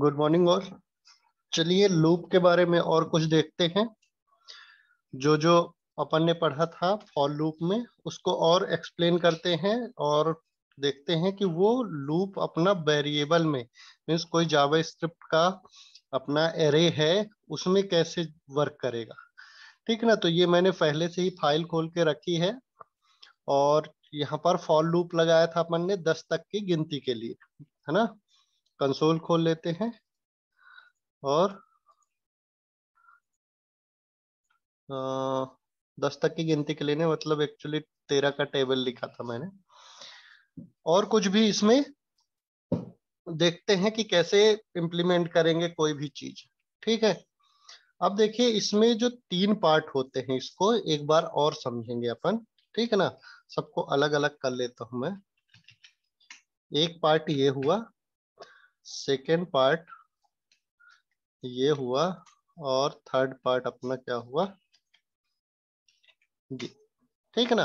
Good morning और चलिए loop के बारे में और कुछ देखते हैं जो जो अपन ने पढ़ा था फॉर लूप में उसको और एक्सप्लेन करते हैं और देखते हैं कि वो लूप अपना वेरिएबल में मीन्स कोई जावा स्क्रिप्ट का अपना एरे है उसमें कैसे वर्क करेगा ठीक ना तो ये मैंने पहले से ही फाइल खोल के रखी है और यहाँ पर फॉल लूप लगाया था अपन ने दस तक की गिनती के लिए है ना कंसोल खोल लेते हैं और दस तक की गिनती के लिए ने मतलब एक्चुअली तेरह का टेबल लिखा था मैंने और कुछ भी इसमें देखते हैं कि कैसे इम्प्लीमेंट करेंगे कोई भी चीज ठीक है अब देखिए इसमें जो तीन पार्ट होते हैं इसको एक बार और समझेंगे अपन ठीक है ना सबको अलग अलग कर लेता हूं मैं एक पार्ट ये हुआ सेकेंड पार्ट ये हुआ और थर्ड पार्ट अपना क्या हुआ जी ठीक है ना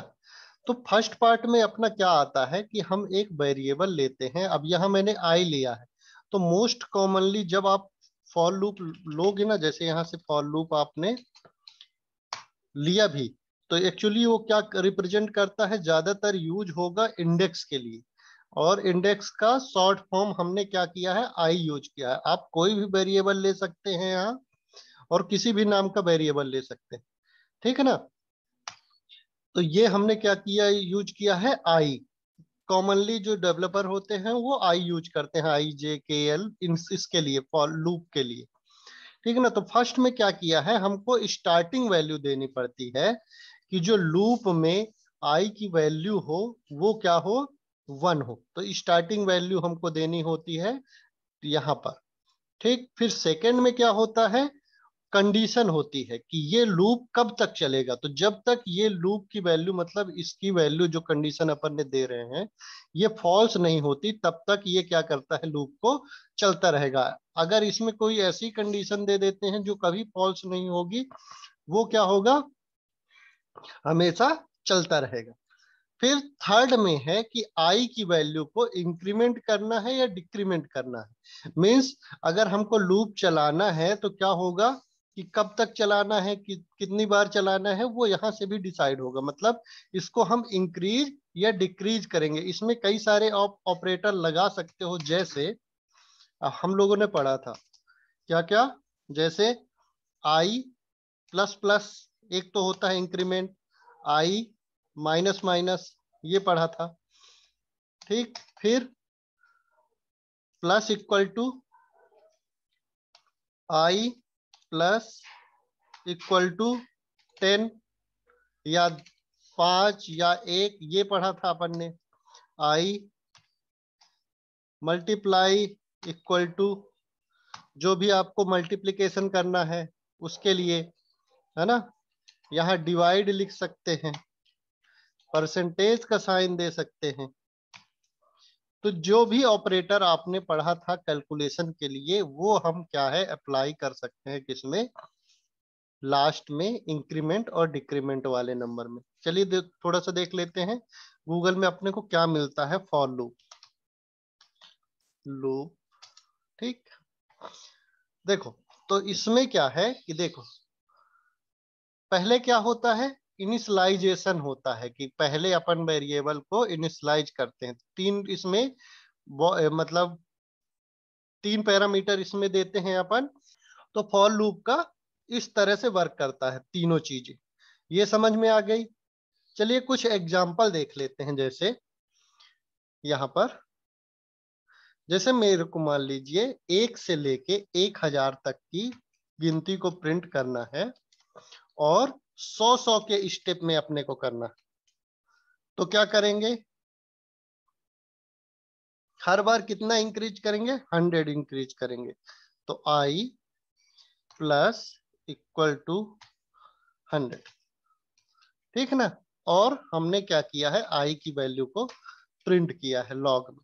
तो फर्स्ट पार्ट में अपना क्या आता है कि हम एक वेरिएबल लेते हैं अब यहां मैंने आई लिया है तो मोस्ट कॉमनली जब आप फॉर लूप लोगे ना जैसे यहां से फॉर लूप आपने लिया भी तो एक्चुअली वो क्या रिप्रेजेंट करता है ज्यादातर यूज होगा इंडेक्स के लिए और इंडेक्स का शॉर्ट फॉर्म हमने क्या किया है आई यूज किया है आप कोई भी वेरिएबल ले सकते हैं यहाँ और किसी भी नाम का वेरिएबल ले सकते हैं ठीक है ना तो ये हमने क्या किया यूज किया है आई कॉमनली जो डेवलपर होते हैं वो आई यूज करते हैं आई जे के एल इसके लिए फॉर लूप के लिए ठीक है ना तो फर्स्ट में क्या किया है हमको स्टार्टिंग वैल्यू देनी पड़ती है कि जो लूप में आई की वैल्यू हो वो क्या हो वन हो तो स्टार्टिंग वैल्यू हमको देनी होती है यहां पर ठीक फिर सेकंड में क्या होता है कंडीशन होती है कि ये लूप कब तक चलेगा तो जब तक ये लूप की वैल्यू मतलब इसकी वैल्यू जो कंडीशन अपन ने दे रहे हैं ये फॉल्स नहीं होती तब तक ये क्या करता है लूप को चलता रहेगा अगर इसमें कोई ऐसी कंडीशन दे देते हैं जो कभी फॉल्स नहीं होगी वो क्या होगा हमेशा चलता रहेगा फिर थर्ड में है कि आई की वैल्यू को इंक्रीमेंट करना है या डिक्रीमेंट करना है मीन्स अगर हमको लूप चलाना है तो क्या होगा कि कब तक चलाना है कि, कितनी बार चलाना है वो यहाँ से भी डिसाइड होगा मतलब इसको हम इंक्रीज या डिक्रीज करेंगे इसमें कई सारे ऑपरेटर लगा सकते हो जैसे हम लोगों ने पढ़ा था क्या क्या जैसे आई प्लस प्लस एक तो होता है इंक्रीमेंट आई माइनस माइनस ये पढ़ा था ठीक फिर plus equal to I plus equal to ten या पांच या एक ये पढ़ा था अपन ने आई मल्टीप्लाई इक्वल टू जो भी आपको मल्टीप्लीकेशन करना है उसके लिए है ना यहां डिवाइड लिख सकते हैं परसेंटेज का साइन दे सकते हैं तो जो भी ऑपरेटर आपने पढ़ा था कैलकुलेशन के लिए वो हम क्या है अप्लाई कर सकते हैं किसमें लास्ट में इंक्रीमेंट और डिक्रीमेंट वाले नंबर में चलिए थोड़ा सा देख लेते हैं गूगल में अपने को क्या मिलता है फॉर लूप लूप ठीक देखो तो इसमें क्या है कि देखो पहले क्या होता है इनिशलाइजेशन होता है कि पहले अपन वेरिएबल को इनिशलाइज करते हैं तीन इसमें मतलब तीन पैरामीटर इसमें देते हैं अपन तो फॉर लूप का इस तरह से वर्क करता है तीनों चीजें ये समझ में आ गई चलिए कुछ एग्जाम्पल देख लेते हैं जैसे यहाँ पर जैसे मेरे को मान लीजिए एक से लेके एक हजार तक की गिनती को प्रिंट करना है और 100-100 के स्टेप में अपने को करना तो क्या करेंगे हर बार कितना इंक्रीज करेंगे हंड्रेड इंक्रीज करेंगे तो I plus equal to hundred ठीक ना और हमने क्या किया है आई की वैल्यू को प्रिंट किया है लॉग में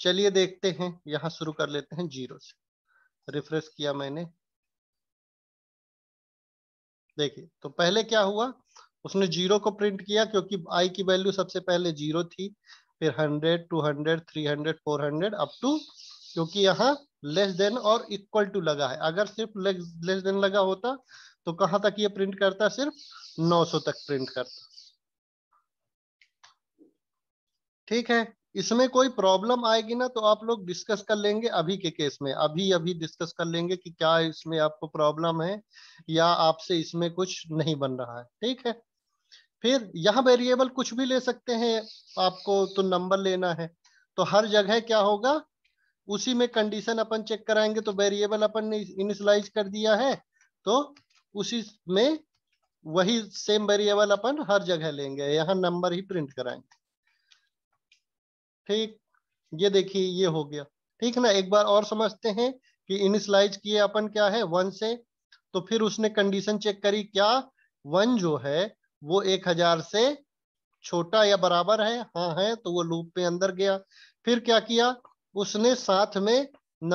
चलिए देखते हैं यहां शुरू कर लेते हैं जीरो से रिफ्रेश किया मैंने देखिए तो पहले क्या हुआ उसने जीरो को प्रिंट किया क्योंकि आई की वैल्यू सबसे पहले जीरो थी फिर hundred two hundred three hundred four hundred up to क्योंकि यहाँ लेस देन और इक्वल टू लगा है अगर सिर्फ लेस देन लगा होता तो कहाँ तक ये प्रिंट करता सिर्फ 900 तक प्रिंट करता ठीक है इसमें कोई प्रॉब्लम आएगी ना तो आप लोग डिस्कस कर लेंगे अभी के केस में अभी अभी डिस्कस कर लेंगे कि क्या इसमें आपको प्रॉब्लम है या आपसे इसमें कुछ नहीं बन रहा है ठीक है फिर यहाँ वेरिएबल कुछ भी ले सकते हैं आपको तो नंबर लेना है तो हर जगह क्या होगा उसी में कंडीशन अपन चेक कराएंगे तो वेरिएबल अपन ने इनिशलाइज कर दिया है तो उसी में वही सेम वेरिएबल अपन हर जगह लेंगे यहाँ नंबर ही प्रिंट कराएंगे ठीक ये देखिए ये हो गया ठीक है ना एक बार और समझते हैं कि इनिशलाइज किए अपन क्या है वन से तो फिर उसने कंडीशन चेक करी क्या वन जो है वो एक हजार से छोटा या बराबर है हाँ है तो वो लूप पे अंदर गया फिर क्या किया उसने साथ में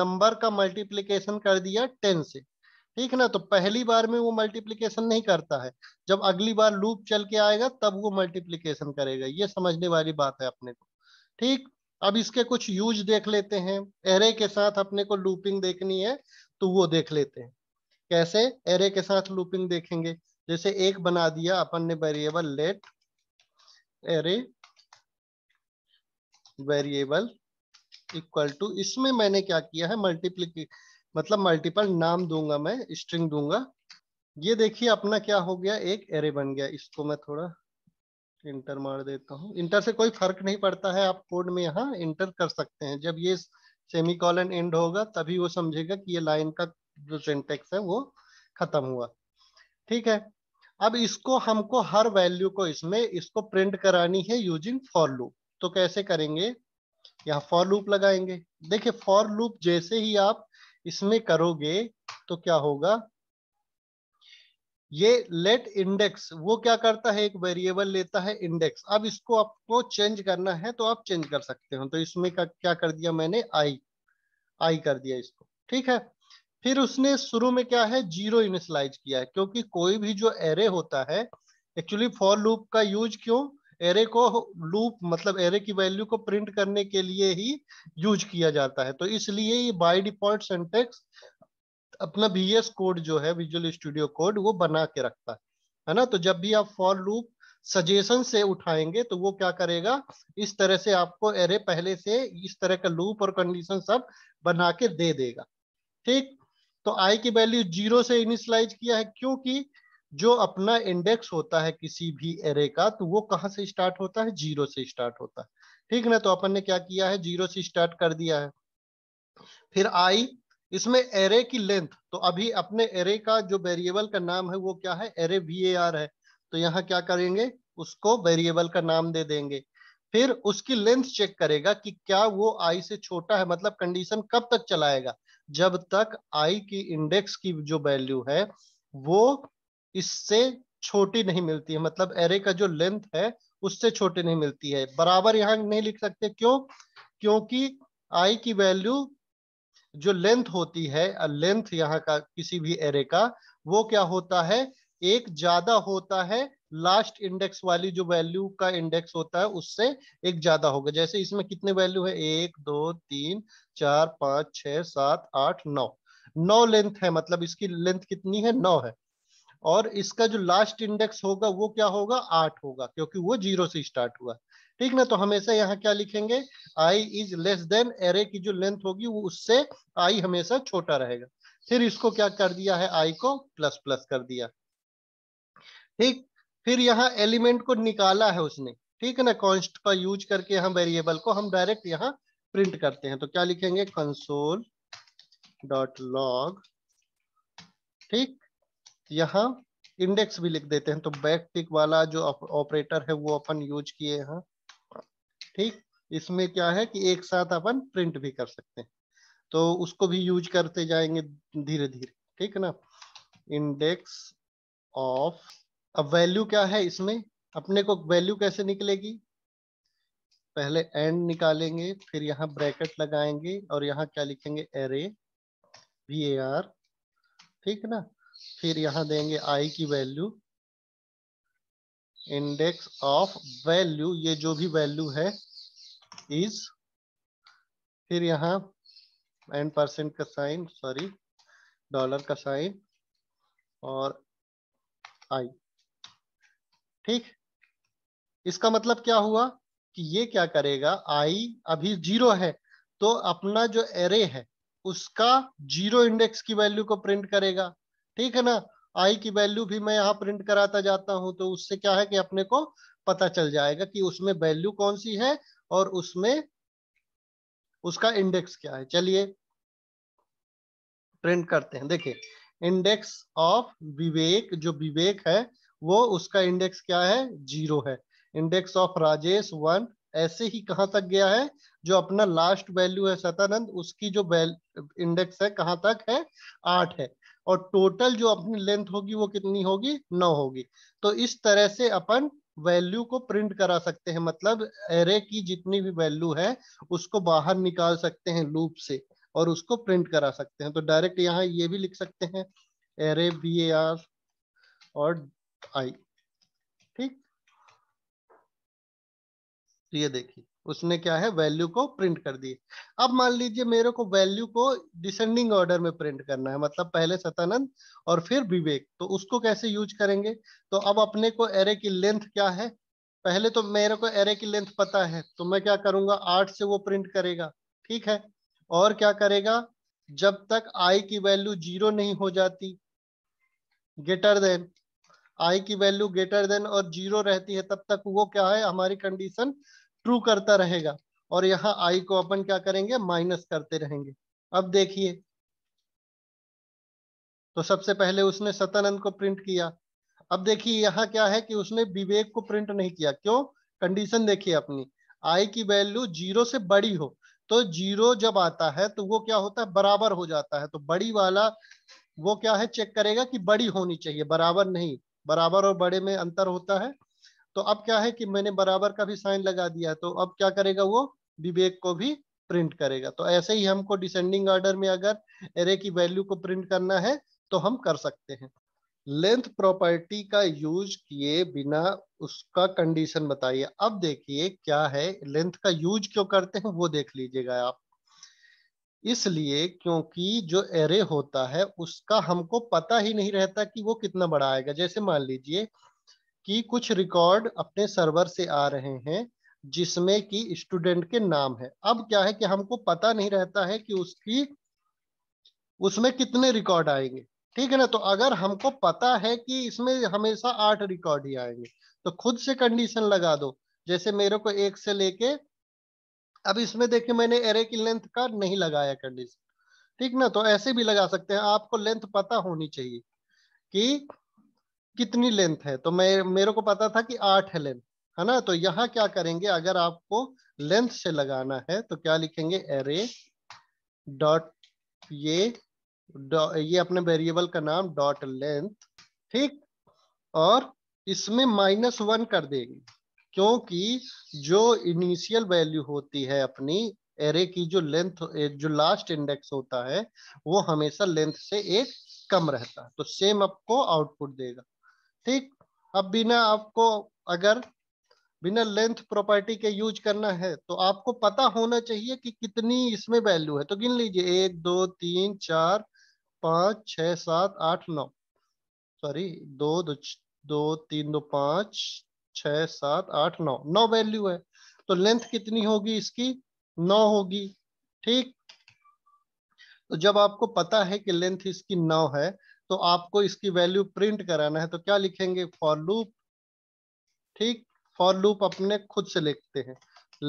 नंबर का मल्टीप्लीकेशन कर दिया टेन से ठीक है ना तो पहली बार में वो मल्टीप्लीकेशन नहीं करता है जब अगली बार लूप चल के आएगा तब वो मल्टीप्लीकेशन करेगा ये समझने वाली बात है अपने को ठीक अब इसके कुछ यूज देख लेते हैं एरे के साथ अपने को लूपिंग देखनी है तो वो देख लेते हैं कैसे एरे के साथ लूपिंग देखेंगे जैसे एक बना दिया अपन ने variable let array variable equal to इसमें मैंने क्या किया है मल्टीप्ली मतलब मल्टीपल नाम दूंगा मैं स्ट्रिंग दूंगा ये देखिए अपना क्या हो गया एक एरे बन गया इसको मैं थोड़ा इंटर मार देता हूँ इंटर से कोई फर्क नहीं पड़ता है आप कोड में यहाँ इंटर कर सकते हैं जब ये सेमी कॉलन एंड होगा तभी वो समझेगा कि ये लाइन का जो सेंटेक्स है वो खत्म हुआ ठीक है अब इसको हमको हर वैल्यू को इसमें इसको प्रिंट करानी है यूजिंग फॉर लूप तो कैसे करेंगे यहाँ फॉर लूप लगाएंगे देखिए फॉर लूप जैसे ही आप इसमें करोगे तो क्या होगा ये लेट इंडेक्स वो क्या करता है एक वेरिएबल लेता है इंडेक्स अब इसको आपको चेंज करना है तो आप चेंज कर सकते हो तो इसमें का, क्या कर दिया मैंने आई आई कर दिया इसको ठीक है फिर उसने शुरू में क्या है जीरो इनिशलाइज किया है क्योंकि कोई भी जो एरे होता है एक्चुअली फॉर लूप का यूज क्यों एरे को लूप मतलब एरे की वैल्यू को प्रिंट करने के लिए ही यूज किया जाता है तो इसलिए ये बाय डिफॉल्ट सेंटेक्स अपना एस कोड जो है विजुअल स्टूडियो कोड वो बना के रखता है है ना तो जब भी आप फॉर लूप सजेशन से उठाएंगे तो वो क्या करेगा इस तरह से आपको एरे पहले से इस तरह का लूप और कंडीशन सब बना के दे देगा ठीक तो आई की वैल्यू जीरो से इनिशलाइज किया है क्योंकि जो अपना इंडेक्स होता है किसी भी एरे का तो वो कहाँ से स्टार्ट होता है जीरो से स्टार्ट होता है ठीक ना तो अपन ने क्या किया है जीरो से स्टार्ट कर दिया है फिर आई इसमें एरे की लेंथ तो अभी अपने एरे का जो वेरिएबल का नाम है वो क्या है एरे वी है तो यहाँ क्या करेंगे उसको वेरिएबल का नाम दे देंगे फिर उसकी लेंथ चेक करेगा कि क्या वो आई से छोटा है मतलब कंडीशन कब तक चलाएगा जब तक आई की इंडेक्स की जो वैल्यू है वो इससे छोटी नहीं मिलती है मतलब एरे का जो लेंथ है उससे छोटी नहीं मिलती है बराबर यहाँ नहीं लिख सकते क्यों क्योंकि आई की वैल्यू जो लेंथ होती है लेंथ यहाँ का किसी भी एरे का वो क्या होता है एक ज्यादा होता है लास्ट इंडेक्स वाली जो वैल्यू का इंडेक्स होता है उससे एक ज्यादा होगा जैसे इसमें कितने वैल्यू है एक दो तीन चार पांच छ सात आठ नौ नौ लेंथ है मतलब इसकी लेंथ कितनी है नौ है और इसका जो लास्ट इंडेक्स होगा वो क्या होगा आठ होगा क्योंकि वो जीरो से स्टार्ट हुआ ठीक ना तो हमेशा यहाँ क्या लिखेंगे I is less than array की जो लेंथ होगी वो उससे आई हमेशा छोटा रहेगा फिर इसको क्या कर दिया है आई को प्लस प्लस कर दिया ठीक फिर यहाँ एलिमेंट को निकाला है उसने ठीक है ना कॉन्स्ट का यूज करके यहाँ वेरिएबल को हम डायरेक्ट यहाँ प्रिंट करते हैं तो क्या लिखेंगे कंसोल डॉट लॉग ठीक यहाँ इंडेक्स भी लिख देते हैं तो बैक टिक वाला जो ऑपरेटर है वो अपन यूज किए हैं ठीक इसमें क्या है कि एक साथ अपन प्रिंट भी कर सकते हैं तो उसको भी यूज करते जाएंगे धीरे धीरे ठीक है ना इंडेक्स ऑफ अब वैल्यू क्या है इसमें अपने को वैल्यू कैसे निकलेगी पहले एंड निकालेंगे फिर यहाँ ब्रैकेट लगाएंगे और यहाँ क्या लिखेंगे एरे वी ए आर ठीक है ना फिर यहाँ देंगे आई की वैल्यू इंडेक्स ऑफ वैल्यू ये जो भी वैल्यू है इज फिर यहाँ एंड परसेंट का साइन सॉरी डॉलर का साइन और आई ठीक इसका मतलब क्या हुआ कि ये क्या करेगा आई अभी जीरो है तो अपना जो एरे है उसका जीरो इंडेक्स की वैल्यू को प्रिंट करेगा ठीक है ना आई की वैल्यू भी मैं यहाँ प्रिंट कराता जाता हूं तो उससे क्या है कि अपने को पता चल जाएगा कि उसमें वैल्यू कौन सी है और उसमें उसका इंडेक्स क्या है चलिए प्रिंट करते हैं देखिए इंडेक्स ऑफ विवेक जो विवेक है वो उसका इंडेक्स क्या है जीरो है इंडेक्स ऑफ राजेश वन ऐसे ही कहाँ तक गया है जो अपना लास्ट वैल्यू है सतानंद उसकी जो इंडेक्स है कहाँ तक है आठ है और टोटल जो अपनी लेंथ होगी वो कितनी होगी नौ होगी तो इस तरह से अपन वैल्यू को प्रिंट करा सकते हैं मतलब एरे की जितनी भी वैल्यू है उसको बाहर निकाल सकते हैं लूप से और उसको प्रिंट करा सकते हैं तो डायरेक्ट यहाँ ये भी लिख सकते हैं एरे बी ए आर और आई ठीक तो ये देखिए उसने क्या है वैल्यू को प्रिंट कर दी अब मान लीजिए मेरे को वैल्यू को डिसेंडिंग ऑर्डर में प्रिंट करना है मतलब पहले सतानंद और फिर विवेक तो उसको कैसे यूज करेंगे तो अब अपने को एरे की लेंथ क्या है पहले तो मेरे को एरे की लेंथ पता है तो मैं क्या करूंगा आठ से वो प्रिंट करेगा ठीक है और क्या करेगा जब तक आई की वैल्यू जीरो नहीं हो जाती ग्रेटर देन आई की वैल्यू ग्रेटर देन और जीरो रहती है तब तक वो क्या है हमारी कंडीशन ट्रू करता रहेगा और यहाँ आई को अपन क्या करेंगे माइनस करते रहेंगे अब देखिए तो सबसे पहले उसने सतानंद को प्रिंट किया अब देखिए यहाँ क्या है कि उसने विवेक को प्रिंट नहीं किया क्यों कंडीशन देखिए अपनी आई की वैल्यू जीरो से बड़ी हो तो जीरो जब आता है तो वो क्या होता है बराबर हो जाता है तो बड़ी वाला वो क्या है चेक करेगा कि बड़ी होनी चाहिए बराबर नहीं बराबर और बड़े में अंतर होता है तो अब क्या है कि मैंने बराबर का भी साइन लगा दिया तो अब क्या करेगा वो विवेक को भी प्रिंट करेगा तो ऐसे ही हमको डिसेंडिंग ऑर्डर में अगर एरे की वैल्यू को प्रिंट करना है तो हम कर सकते हैं लेंथ प्रॉपर्टी का यूज किए बिना उसका कंडीशन बताइए अब देखिए क्या है लेंथ का यूज क्यों करते हैं वो देख लीजिएगा आप इसलिए क्योंकि जो एरे होता है उसका हमको पता ही नहीं रहता कि वो कितना बड़ा आएगा जैसे मान लीजिए कि कुछ रिकॉर्ड अपने सर्वर से आ रहे हैं जिसमें कि स्टूडेंट के नाम है अब क्या है कि हमको पता नहीं रहता है कि उसकी उसमें कितने रिकॉर्ड आएंगे ठीक है ना तो अगर हमको पता है कि इसमें हमेशा आठ रिकॉर्ड ही आएंगे तो खुद से कंडीशन लगा दो जैसे मेरे को एक से लेके अब इसमें देखिए मैंने एरे की लेंथ का नहीं लगाया कंडीशन ठीक ना तो ऐसे भी लगा सकते हैं आपको लेंथ पता होनी चाहिए कि कितनी लेंथ है तो मैं मेरे को पता था कि आठ है लेंथ है ना तो यहाँ क्या करेंगे अगर आपको लेंथ से लगाना है तो क्या लिखेंगे एरे डॉट ये डॉट ये अपने वेरिएबल का नाम डॉट लेंथ ठीक और इसमें माइनस वन कर देंगे क्योंकि जो इनिशियल वैल्यू होती है अपनी एरे की जो लेंथ जो लास्ट इंडेक्स होता है वो हमेशा लेंथ से एक कम रहता है तो सेम आपको आउटपुट देगा ठीक अब बिना आपको अगर बिना लेंथ प्रॉपर्टी के यूज करना है तो आपको पता होना चाहिए कि कितनी इसमें वैल्यू है तो गिन लीजिए एक दो तीन चार पाँच छ सात आठ नौ सॉरी दो दो, दो तीन दो पांच छ सात आठ नौ नौ वैल्यू है तो लेंथ कितनी होगी इसकी नौ होगी ठीक तो जब आपको पता है कि लेंथ इसकी नौ है तो आपको इसकी वैल्यू प्रिंट कराना है तो क्या लिखेंगे फॉर लूप ठीक फॉर लूप अपने खुद से लिखते हैं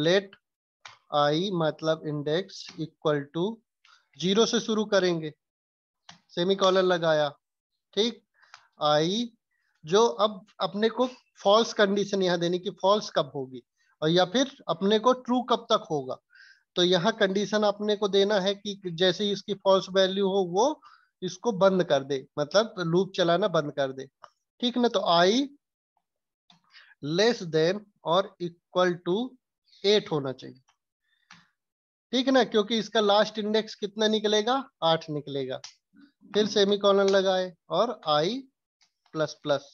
लेट आई मतलब इंडेक्स इक्वल टू जीरो से शुरू करेंगे सेमी कॉलर लगाया ठीक आई जो अब अपने को फॉल्स कंडीशन यहां देनी कि फॉल्स कब होगी और या फिर अपने को ट्रू कब तक होगा तो यहाँ कंडीशन अपने को देना है कि जैसे ही इसकी फॉल्स वैल्यू हो वो इसको बंद कर दे मतलब लूप चलाना बंद कर दे ठीक ना तो आई लेस देन और इक्वल टू एट होना चाहिए ठीक है ना क्योंकि इसका लास्ट इंडेक्स कितना निकलेगा आठ निकलेगा फिर सेमी कॉलन लगाए और आई प्लस प्लस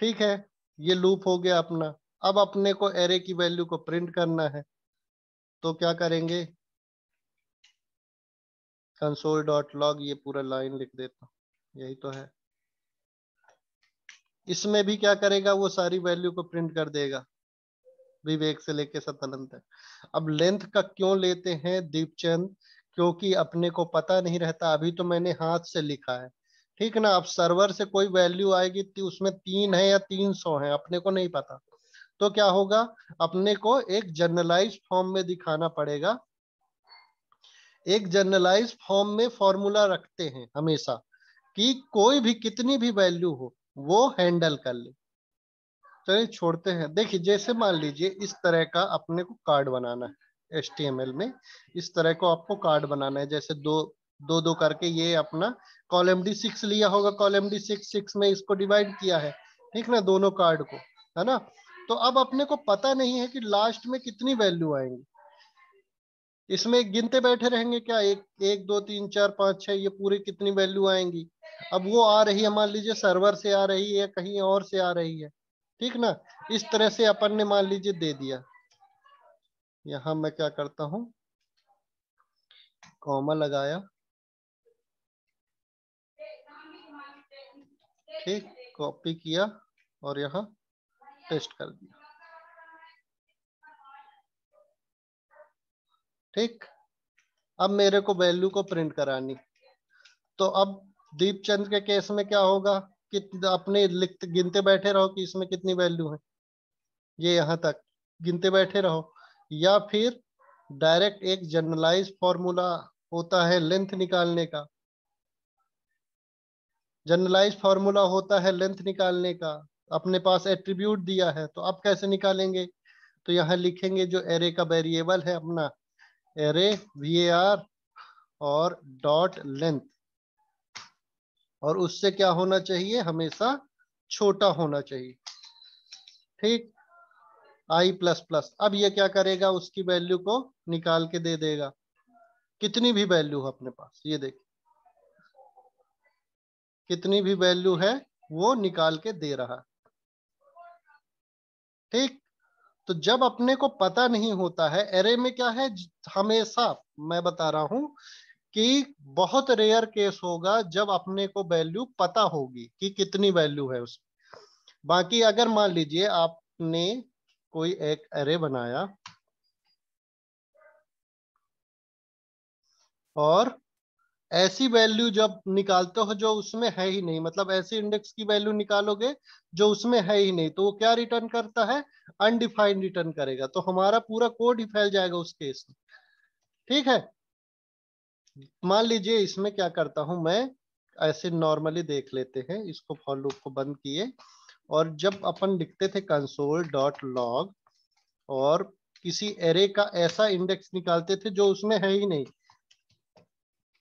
ठीक है ये लूप हो गया अपना अब अपने को एरे की वैल्यू को प्रिंट करना है तो क्या करेंगे कंसोल डॉट लॉग ये पूरा लाइन लिख देता यही तो है इसमें भी क्या करेगा वो सारी वैल्यू को प्रिंट कर देगा विवेक से लेके सतानंद तक अब लेंथ का क्यों लेते हैं दीपचंद क्योंकि अपने को पता नहीं रहता अभी तो मैंने हाथ से लिखा है ठीक ना अब सर्वर से कोई वैल्यू आएगी तो उसमें तीन है या तीन सौ है अपने को नहीं पता तो क्या होगा अपने को एक जर्नलाइज फॉर्म में दिखाना पड़ेगा एक जर्नलाइज फॉर्म में फॉर्मूला रखते हैं हमेशा कि कोई भी कितनी भी वैल्यू हो वो हैंडल कर ले चलिए छोड़ते हैं देखिए जैसे मान लीजिए इस तरह का अपने को कार्ड बनाना है एस में इस तरह को आपको कार्ड बनाना है जैसे दो दो दो करके ये अपना कॉलम डी सिक्स लिया होगा कॉलम डी सिक्स सिक्स में इसको डिवाइड किया है ठीक ना दोनों कार्ड को है ना तो अब अपने को पता नहीं है कि लास्ट में कितनी वैल्यू आएंगी इसमें गिनते बैठे रहेंगे क्या एक एक दो तीन चार पांच छह ये पूरी कितनी वैल्यू आएंगी अब वो आ रही है मान लीजिए सर्वर से आ रही है कहीं और से आ रही है ठीक ना इस तरह से अपन ने मान लीजिए दे दिया यहां मैं क्या करता हूं कॉमा लगाया ठीक कॉपी किया और यहां टेस्ट कर दिया ठीक अब मेरे को वैल्यू को प्रिंट करानी तो अब दीपचंद के केस में क्या होगा कि अपने लिखते गिनते बैठे रहो कि इसमें कितनी वैल्यू है ये यहां तक गिनते बैठे रहो या फिर डायरेक्ट एक जनरलाइज फॉर्मूला होता है लेंथ निकालने का जनरलाइज फॉर्मूला होता है लेंथ निकालने का अपने पास एट्रीब्यूट दिया है तो आप कैसे निकालेंगे तो यहाँ लिखेंगे जो एरे का वेरिएबल है अपना एरे वी और डॉट लेंथ और उससे क्या होना चाहिए हमेशा छोटा होना चाहिए ठीक आई प्लस प्लस अब ये क्या करेगा उसकी वैल्यू को निकाल के दे देगा कितनी भी वैल्यू है अपने पास ये देखिए कितनी भी वैल्यू है वो निकाल के दे रहा ठीक तो जब अपने को पता नहीं होता है एरे में क्या है हमेशा मैं बता रहा हूं कि बहुत रेयर केस होगा जब अपने को वैल्यू पता होगी कि कितनी वैल्यू है उसमें बाकी अगर मान लीजिए आपने कोई एक एरे बनाया और ऐसी वैल्यू जब निकालते हो जो उसमें है ही नहीं मतलब ऐसी इंडेक्स की वैल्यू निकालोगे जो उसमें है ही नहीं तो वो क्या रिटर्न करता है अनडिफाइंड रिटर्न करेगा तो हमारा पूरा कोड ही फैल जाएगा उस केस में ठीक है मान लीजिए इसमें क्या करता हूं मैं ऐसे नॉर्मली देख लेते हैं इसको फॉलो को बंद किए और जब अपन लिखते थे कंसोल डॉट लॉग और किसी एरे का ऐसा इंडेक्स निकालते थे जो उसमें है ही नहीं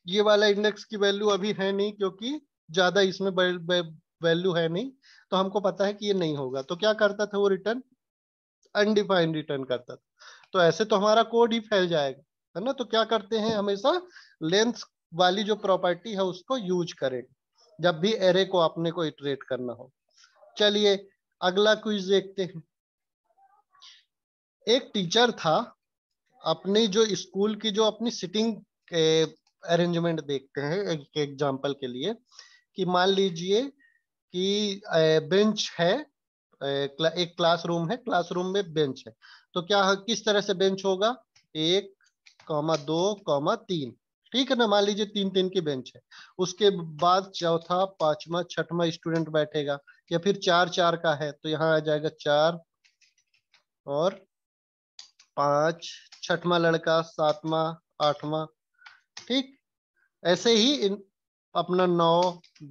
ये वाला इंडेक्स की वैल्यू अभी है नहीं क्योंकि ज्यादा इसमें वैल्यू है नहीं तो हमको पता है कि ये नहीं होगा तो क्या करता था वो रिटर्न अनडिफाइंड रिटर्न करता था तो ऐसे तो हमारा कोड ही फैल जाएगा है ना तो क्या करते हैं हमेशा लेंथ वाली जो प्रॉपर्टी है उसको यूज करें जब भी एरे को अपने को इटरेट करना हो चलिए अगला क्विज देखते हैं एक टीचर था अपनी जो स्कूल की जो अपनी सिटिंग अरेंजमेंट देखते हैं एक एग्जाम्पल के लिए कि मान लीजिए कि बेंच है एक क्लासरूम है क्लासरूम में बेंच है तो क्या किस तरह से बेंच होगा एक कौमा दो कौमा तीन ठीक है ना मान लीजिए तीन तीन की बेंच है उसके बाद चौथा पांचवा छठवा स्टूडेंट बैठेगा या फिर चार चार का है तो यहाँ आ जाएगा चार और पांच छठवा लड़का सातवा आठवां ठीक ऐसे ही इन अपना नौ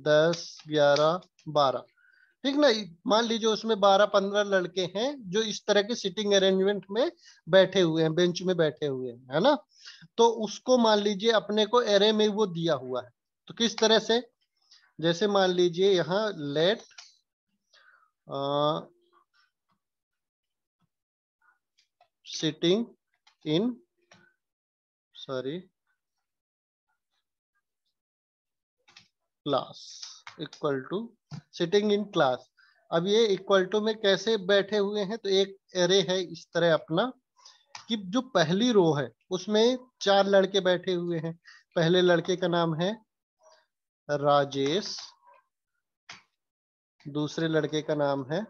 दस ग्यारह बारह ठीक ना मान लीजिए उसमें बारह पंद्रह लड़के हैं जो इस तरह के सिटिंग अरेंजमेंट में बैठे हुए हैं बेंच में बैठे हुए हैं है ना तो उसको मान लीजिए अपने को एरे में वो दिया हुआ है तो किस तरह से जैसे मान लीजिए यहाँ let sitting in sorry class equal to sitting in class अब ये इक्वल टू में कैसे बैठे हुए हैं तो एक एरे है इस तरह अपना कि जो पहली रो है उसमें चार लड़के बैठे हुए हैं पहले लड़के का नाम है राजेश दूसरे लड़के का नाम है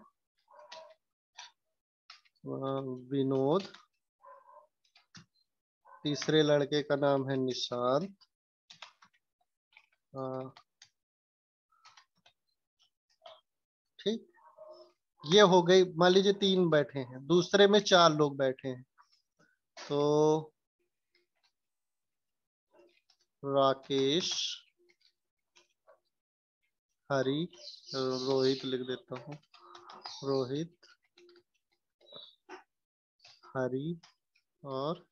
अं, विनोद तीसरे लड़के का नाम है निशांत अं, ये हो गई मान लीजिए तीन बैठे हैं दूसरे में चार लोग बैठे हैं तो राकेश हरी रोहित लिख देता हूं रोहित हरी और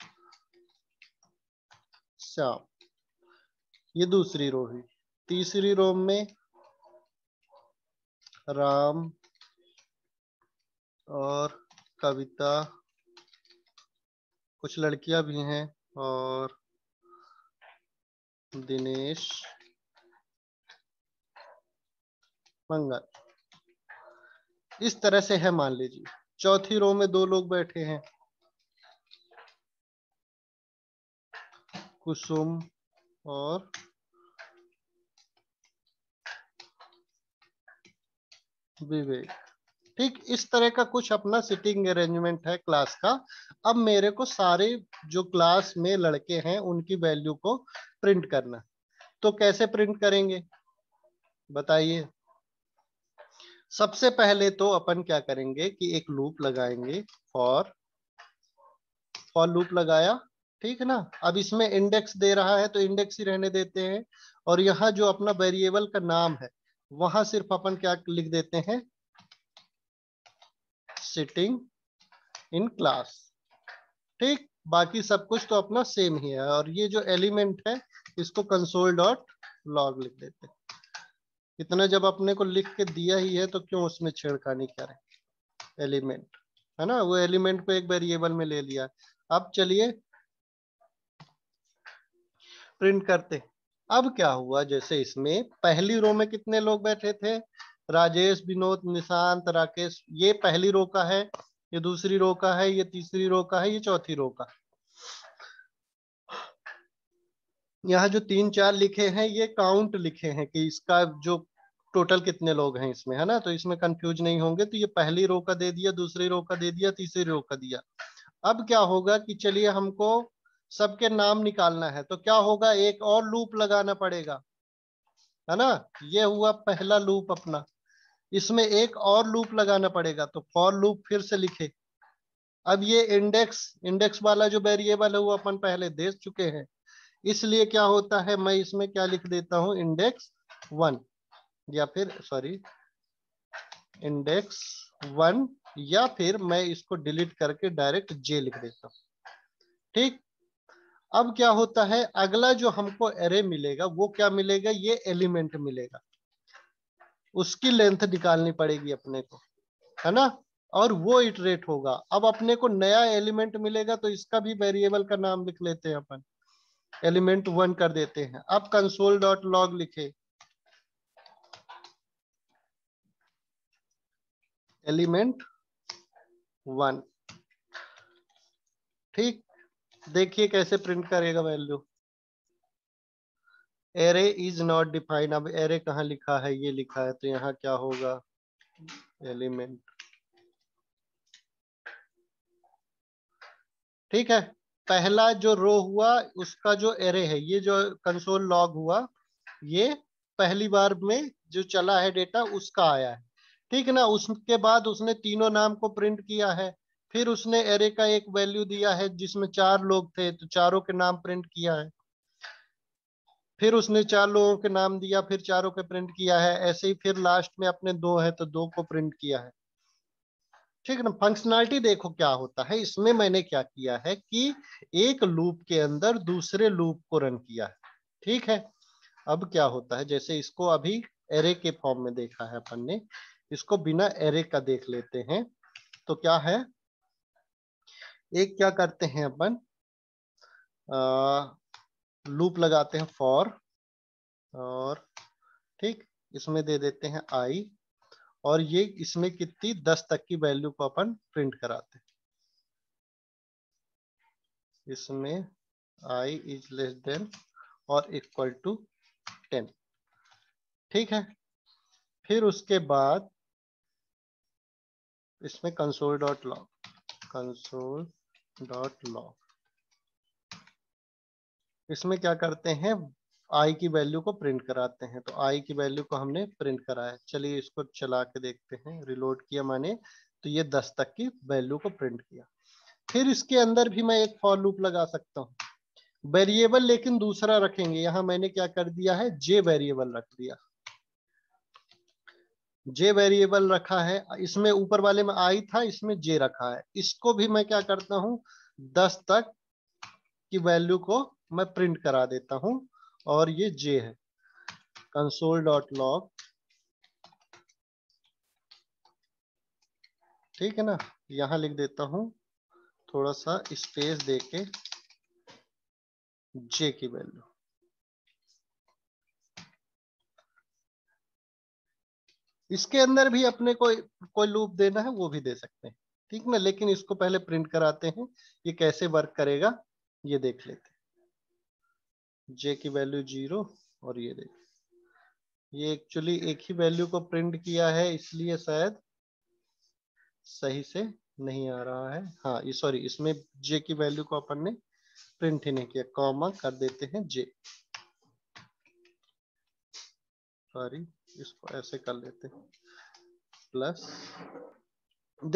श्याम ये दूसरी रो है तीसरी रो में राम और कविता कुछ लड़कियां भी हैं और दिनेश मंगल इस तरह से है मान लीजिए चौथी रो में दो लोग बैठे हैं कुसुम और विवेक ठीक इस तरह का कुछ अपना सिटिंग अरेंजमेंट है क्लास का अब मेरे को सारे जो क्लास में लड़के हैं उनकी वैल्यू को प्रिंट करना तो कैसे प्रिंट करेंगे बताइए सबसे पहले तो अपन क्या करेंगे कि एक लूप लगाएंगे फॉर फॉर लूप लगाया ठीक है ना अब इसमें इंडेक्स दे रहा है तो इंडेक्स ही रहने देते हैं और यहाँ जो अपना वेरिएबल का नाम है वहां सिर्फ अपन क्या लिख देते हैं sitting in class ठीक बाकी सब कुछ तो अपना सेम ही है और ये जो एलिमेंट है इसको कंसोल डॉट लॉग लिख देते इतना जब अपने को लिख के दिया ही है तो क्यों उसमें छेड़खानी करें एलिमेंट है ना वो एलिमेंट को एक वेरिएबल में ले लिया अब चलिए प्रिंट करते अब क्या हुआ जैसे इसमें पहली रो में कितने लोग बैठे थे राजेश विनोद निशांत राकेश ये पहली रो का है ये दूसरी रो का है ये तीसरी रो का है ये चौथी रो का यहाँ जो तीन चार लिखे हैं ये काउंट लिखे हैं कि इसका जो टोटल कितने लोग हैं इसमें है ना तो इसमें कंफ्यूज नहीं होंगे तो ये पहली रो का दे दिया दूसरी रो का दे दिया तीसरी रो का दिया अब क्या होगा कि चलिए हमको सबके नाम निकालना है तो क्या होगा एक और लूप लगाना पड़ेगा है ना ये हुआ पहला लूप अपना इसमें एक और लूप लगाना पड़ेगा तो फॉर लूप फिर से लिखे अब ये इंडेक्स इंडेक्स वाला जो वेरिएबल है वो अपन पहले दे चुके हैं इसलिए क्या होता है मैं इसमें क्या लिख देता हूं इंडेक्स वन या फिर सॉरी इंडेक्स वन या फिर मैं इसको डिलीट करके डायरेक्ट जे लिख देता हूं ठीक अब क्या होता है अगला जो हमको एरे मिलेगा वो क्या मिलेगा ये एलिमेंट मिलेगा उसकी लेंथ निकालनी पड़ेगी अपने को है ना और वो इटरेट होगा अब अपने को नया एलिमेंट मिलेगा तो इसका भी वेरिएबल का नाम लिख लेते हैं अपन एलिमेंट वन कर देते हैं अब कंसोल डॉट लॉग लिखे एलिमेंट वन ठीक देखिए कैसे प्रिंट करेगा value array is not defined अब एरे कहाँ लिखा है ये लिखा है तो यहाँ क्या होगा एलिमेंट ठीक है पहला जो रो हुआ उसका जो एरे है ये जो कंसोल लॉग हुआ ये पहली बार में जो चला है डेटा उसका आया है ठीक ना उसके बाद उसने तीनों नाम को प्रिंट किया है फिर उसने एरे का एक वैल्यू दिया है जिसमें चार लोग थे तो चारों के नाम प्रिंट किया है फिर उसने चार लोगों के नाम दिया फिर चारों के प्रिंट किया है ऐसे ही फिर लास्ट में अपने दो है तो दो को प्रिंट किया है ठीक है ना फंक्शनैलिटी देखो क्या होता है इसमें मैंने क्या किया है कि एक लूप के अंदर दूसरे लूप को रन किया है ठीक है अब क्या होता है जैसे इसको अभी एरे के फॉर्म में देखा है अपन ने इसको बिना एरे का देख लेते हैं तो क्या है एक क्या करते हैं अपन लूप लगाते हैं फॉर और ठीक इसमें दे देते हैं आई और ये इसमें कितनी दस तक की वैल्यू को अपन प्रिंट कराते हैं इसमें आई इज लेस देन और इक्वल टू टेन ठीक है फिर उसके बाद इसमें console dot log console dot log इसमें क्या करते हैं आई की वैल्यू को प्रिंट कराते हैं तो आई की वैल्यू को हमने प्रिंट कराया चलिए इसको चला के देखते हैं रिलोड किया मैंने तो ये दस तक की वैल्यू को प्रिंट किया फिर इसके अंदर भी मैं एक फॉर लूप लगा सकता हूँ वेरिएबल लेकिन दूसरा रखेंगे यहां मैंने क्या कर दिया है जे वेरिएबल रख दिया जे वेरिएबल रखा है इसमें ऊपर वाले में आई था इसमें जे रखा है इसको भी मैं क्या करता हूं दस तक की वैल्यू को मैं प्रिंट करा देता हूं और ये जे है कंसोल डॉट लॉग ठीक है ना यहां लिख देता हूं थोड़ा सा स्पेस दे के जे की वैल्यू इसके अंदर भी अपने को कोई लूप देना है वो भी दे सकते हैं ठीक ना लेकिन इसको पहले प्रिंट कराते हैं ये कैसे वर्क करेगा ये देख लेते हैं जे की वैल्यू जीरो और ये देखिए ये एक्चुअली एक ही वैल्यू को प्रिंट किया है इसलिए शायद सही से नहीं आ रहा है हाँ ये सॉरी इसमें जे की वैल्यू को अपन ने प्रिंट ही नहीं किया कॉमा कर देते हैं जे सॉरी इसको ऐसे कर लेते प्लस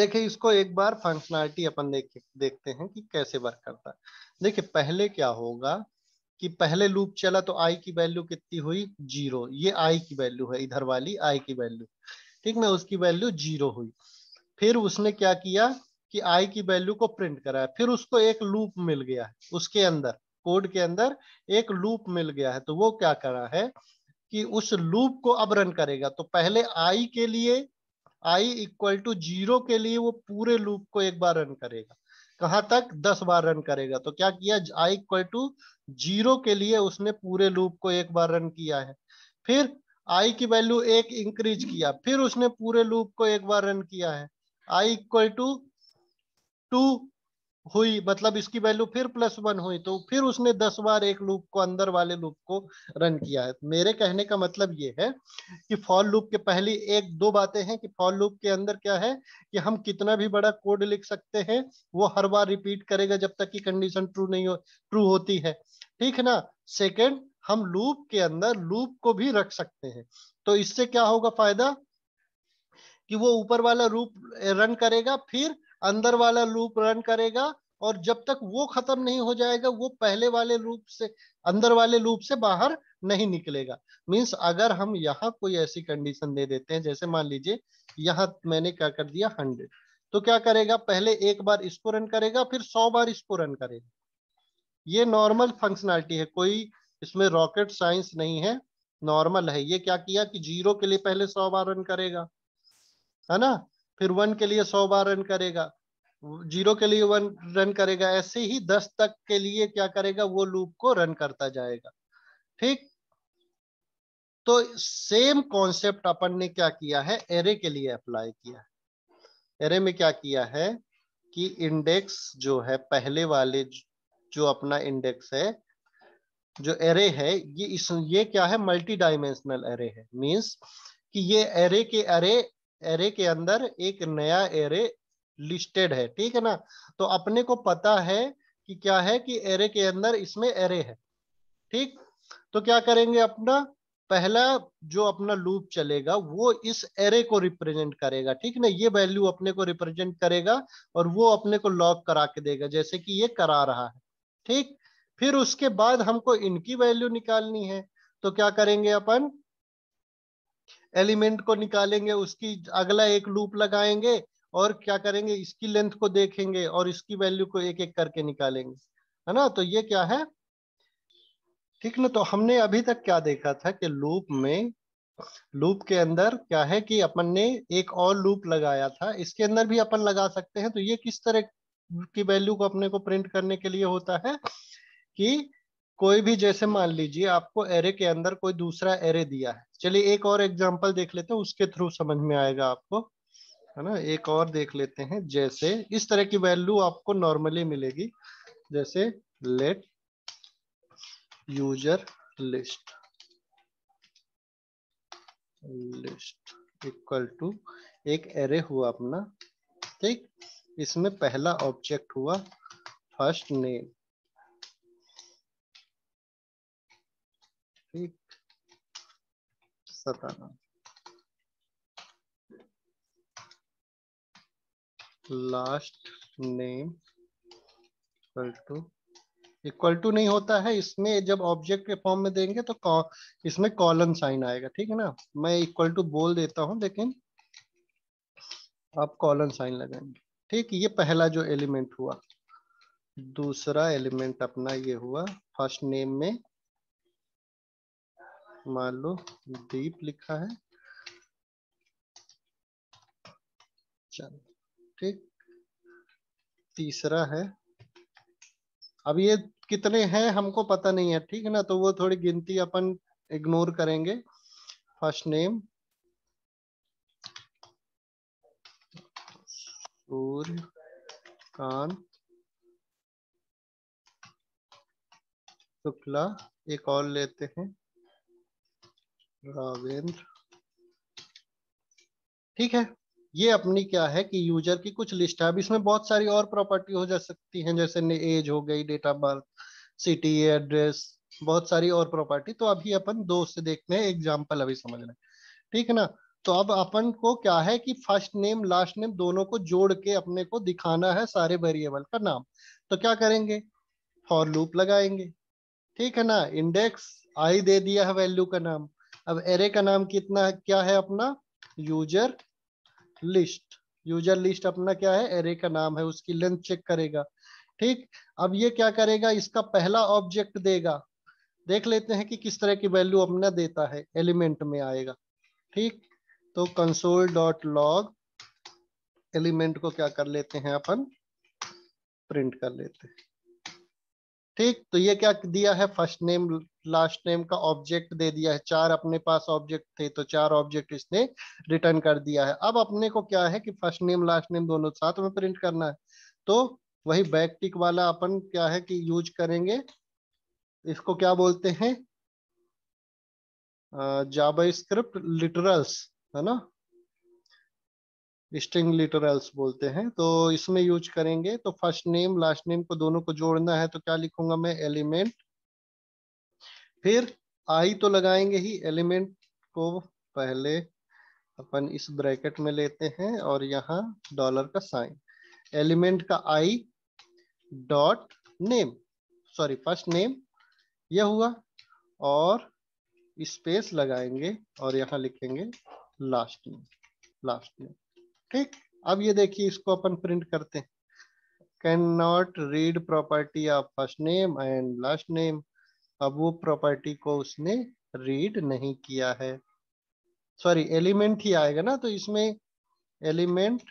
देखे इसको एक बार फंक्शनलिटी अपन देख देखते हैं कि कैसे वर्क करता है देखिए पहले क्या होगा कि पहले लूप चला तो आई की वैल्यू कितनी हुई जीरो ये आई की वैल्यू है इधर वाली आई की वैल्यू ठीक ना उसकी वैल्यू जीरो हुई फिर उसने क्या किया कि आई की वैल्यू को प्रिंट कराया फिर उसको एक लूप मिल गया है उसके अंदर कोड के अंदर एक लूप मिल गया है तो वो क्या करा है कि उस लूप को अब रन करेगा तो पहले आई के लिए आई इक्वल टू जीरो के लिए वो पूरे लूप को एक बार रन करेगा कहा तक दस बार रन करेगा तो क्या किया आई इक्वल टू जीरो के लिए उसने पूरे लूप को एक बार रन किया है फिर आई की वैल्यू एक इंक्रीज किया फिर उसने पूरे लूप को एक बार रन किया है आई इक्वल टू टू हुई मतलब इसकी वैल्यू फिर प्लस वन हुई तो फिर उसने दस बार एक लूप को अंदर वाले लूप को रन किया है मेरे कहने का मतलब ये है कि फॉल लूप के पहली एक दो बातें हैं कि फॉल लूप के अंदर क्या है कि हम कितना भी बड़ा कोड लिख सकते हैं वो हर बार रिपीट करेगा जब तक कि कंडीशन ट्रू नहीं हो ट्रू होती है ठीक है ना सेकेंड हम लूप के अंदर लूप को भी रख सकते हैं तो इससे क्या होगा फायदा कि वो ऊपर वाला रूप रन करेगा फिर अंदर वाला लूप रन करेगा और जब तक वो खत्म नहीं हो जाएगा वो पहले वाले लूप से अंदर वाले लूप से बाहर नहीं निकलेगा मीन्स अगर हम यहाँ कोई ऐसी कंडीशन दे देते हैं जैसे मान लीजिए यहाँ मैंने क्या कर दिया हंड्रेड तो क्या करेगा पहले एक बार इसको रन करेगा फिर सौ बार इसको रन करेगा ये नॉर्मल फंक्शनैलिटी है कोई इसमें रॉकेट साइंस नहीं है नॉर्मल है ये क्या किया कि जीरो के लिए पहले सौ बार रन करेगा है ना फिर वन के लिए सौ बार रन करेगा जीरो के लिए वन रन करेगा ऐसे ही दस तक के लिए क्या करेगा वो लूप को रन करता जाएगा ठीक तो सेम कॉन्सेप्ट अपन ने क्या किया है एरे के लिए अप्लाई किया है एरे में क्या किया है कि इंडेक्स जो है पहले वाले जो अपना इंडेक्स है जो एरे है ये इस ये क्या है मल्टी डायमेंशनल एरे है मींस कि ये एरे के एरे एरे के अंदर एक नया एरे लिस्टेड है ठीक है ना तो अपने को पता है कि क्या है कि एरे के अंदर इसमें एरे है ठीक तो क्या करेंगे अपना पहला जो अपना लूप चलेगा वो इस एरे को रिप्रेजेंट करेगा ठीक ना ये वैल्यू अपने को रिप्रेजेंट करेगा और वो अपने को लॉक करा के देगा जैसे कि ये करा रहा है ठीक फिर उसके बाद हमको इनकी वैल्यू निकालनी है तो क्या करेंगे अपन एलिमेंट को निकालेंगे उसकी अगला एक लूप लगाएंगे और क्या करेंगे इसकी लेंथ को देखेंगे और इसकी वैल्यू को एक एक करके निकालेंगे है ना तो ये क्या है ठीक ना तो हमने अभी तक क्या देखा था कि लूप में लूप के अंदर क्या है कि अपन ने एक और लूप लगाया था इसके अंदर भी अपन लगा सकते हैं तो ये किस तरह की वैल्यू को अपने को प्रिंट करने के लिए होता है कि कोई भी जैसे मान लीजिए आपको एरे के अंदर कोई दूसरा एरे दिया है चलिए एक और एग्जाम्पल देख लेते हैं उसके थ्रू समझ में आएगा आपको है ना एक और देख लेते हैं जैसे इस तरह की वैल्यू आपको नॉर्मली मिलेगी जैसे let user list list equal to एक एरे हुआ अपना ठीक इसमें पहला ऑब्जेक्ट हुआ फर्स्ट नेम ठीक सताना last name equal to equal to नहीं होता है इसमें जब ऑब्जेक्ट के फॉर्म में देंगे तो इसमें कॉलन साइन आएगा ठीक है ना मैं इक्वल टू बोल देता हूं लेकिन आप कॉलन साइन लगाएंगे ठीक ये पहला जो एलिमेंट हुआ दूसरा एलिमेंट अपना ये हुआ फर्स्ट नेम में मान लो दीप लिखा है चलो ठीक तीसरा है अब ये कितने हैं हमको पता नहीं है ठीक है ना तो वो थोड़ी गिनती अपन इग्नोर करेंगे first name Suryakant Shukla एक और लेते हैं रावेंद्र ठीक है ये अपनी क्या है कि यूजर की कुछ लिस्ट है अब इसमें बहुत सारी और प्रॉपर्टी हो जा सकती हैं जैसे एज हो गई date of birth city address बहुत सारी और प्रॉपर्टी तो अभी अपन दो से देखते हैं एग्जाम्पल अभी समझ रहे ठीक है ना तो अब अपन को क्या है कि फर्स्ट नेम लास्ट नेम दोनों को जोड़ के अपने को दिखाना है सारे वेरिएबल का नाम तो क्या करेंगे फॉर लूप लगाएंगे ठीक है ना इंडेक्स आई दे दिया है वैल्यू का नाम अब एरे का नाम कितना है क्या है अपना यूजर लिस्ट यूजर लिस्ट अपना क्या है एरे का नाम है उसकी लेंथ चेक करेगा ठीक अब ये क्या करेगा इसका पहला ऑब्जेक्ट देगा देख लेते हैं कि किस तरह की वैल्यू अपना देता है एलिमेंट में आएगा ठीक तो कंसोल डॉट लॉग एलिमेंट को क्या कर लेते हैं अपन प्रिंट कर लेते हैं ठीक तो ये क्या दिया है फर्स्ट नेम लास्ट नेम का ऑब्जेक्ट दे दिया है चार अपने पास ऑब्जेक्ट थे तो चार ऑब्जेक्ट इसने रिटर्न कर दिया है अब अपने को क्या है कि फर्स्ट नेम लास्ट नेम दोनों साथ में प्रिंट करना है तो वही बैकटिक वाला अपन क्या है कि यूज करेंगे इसको क्या बोलते हैं जाबा स्क्रिप्ट लिटरल्स है ना स्ट्रिंग लिटरल्स बोलते हैं तो इसमें यूज करेंगे तो फर्स्ट नेम लास्ट नेम को दोनों को जोड़ना है तो क्या लिखूंगा मैं एलिमेंट फिर आई तो लगाएंगे ही एलिमेंट को पहले अपन इस ब्रैकेट में लेते हैं और यहाँ डॉलर का साइन एलिमेंट का I dot name sorry first name यह हुआ और स्पेस लगाएंगे और यहाँ लिखेंगे लास्ट नेम लास्ट नेम ठीक अब ये देखिए इसको अपन प्रिंट करते हैं can not read property of first name and last name अब वो प्रॉपर्टी को उसने रीड नहीं किया है सॉरी एलिमेंट ही आएगा ना तो इसमें एलिमेंट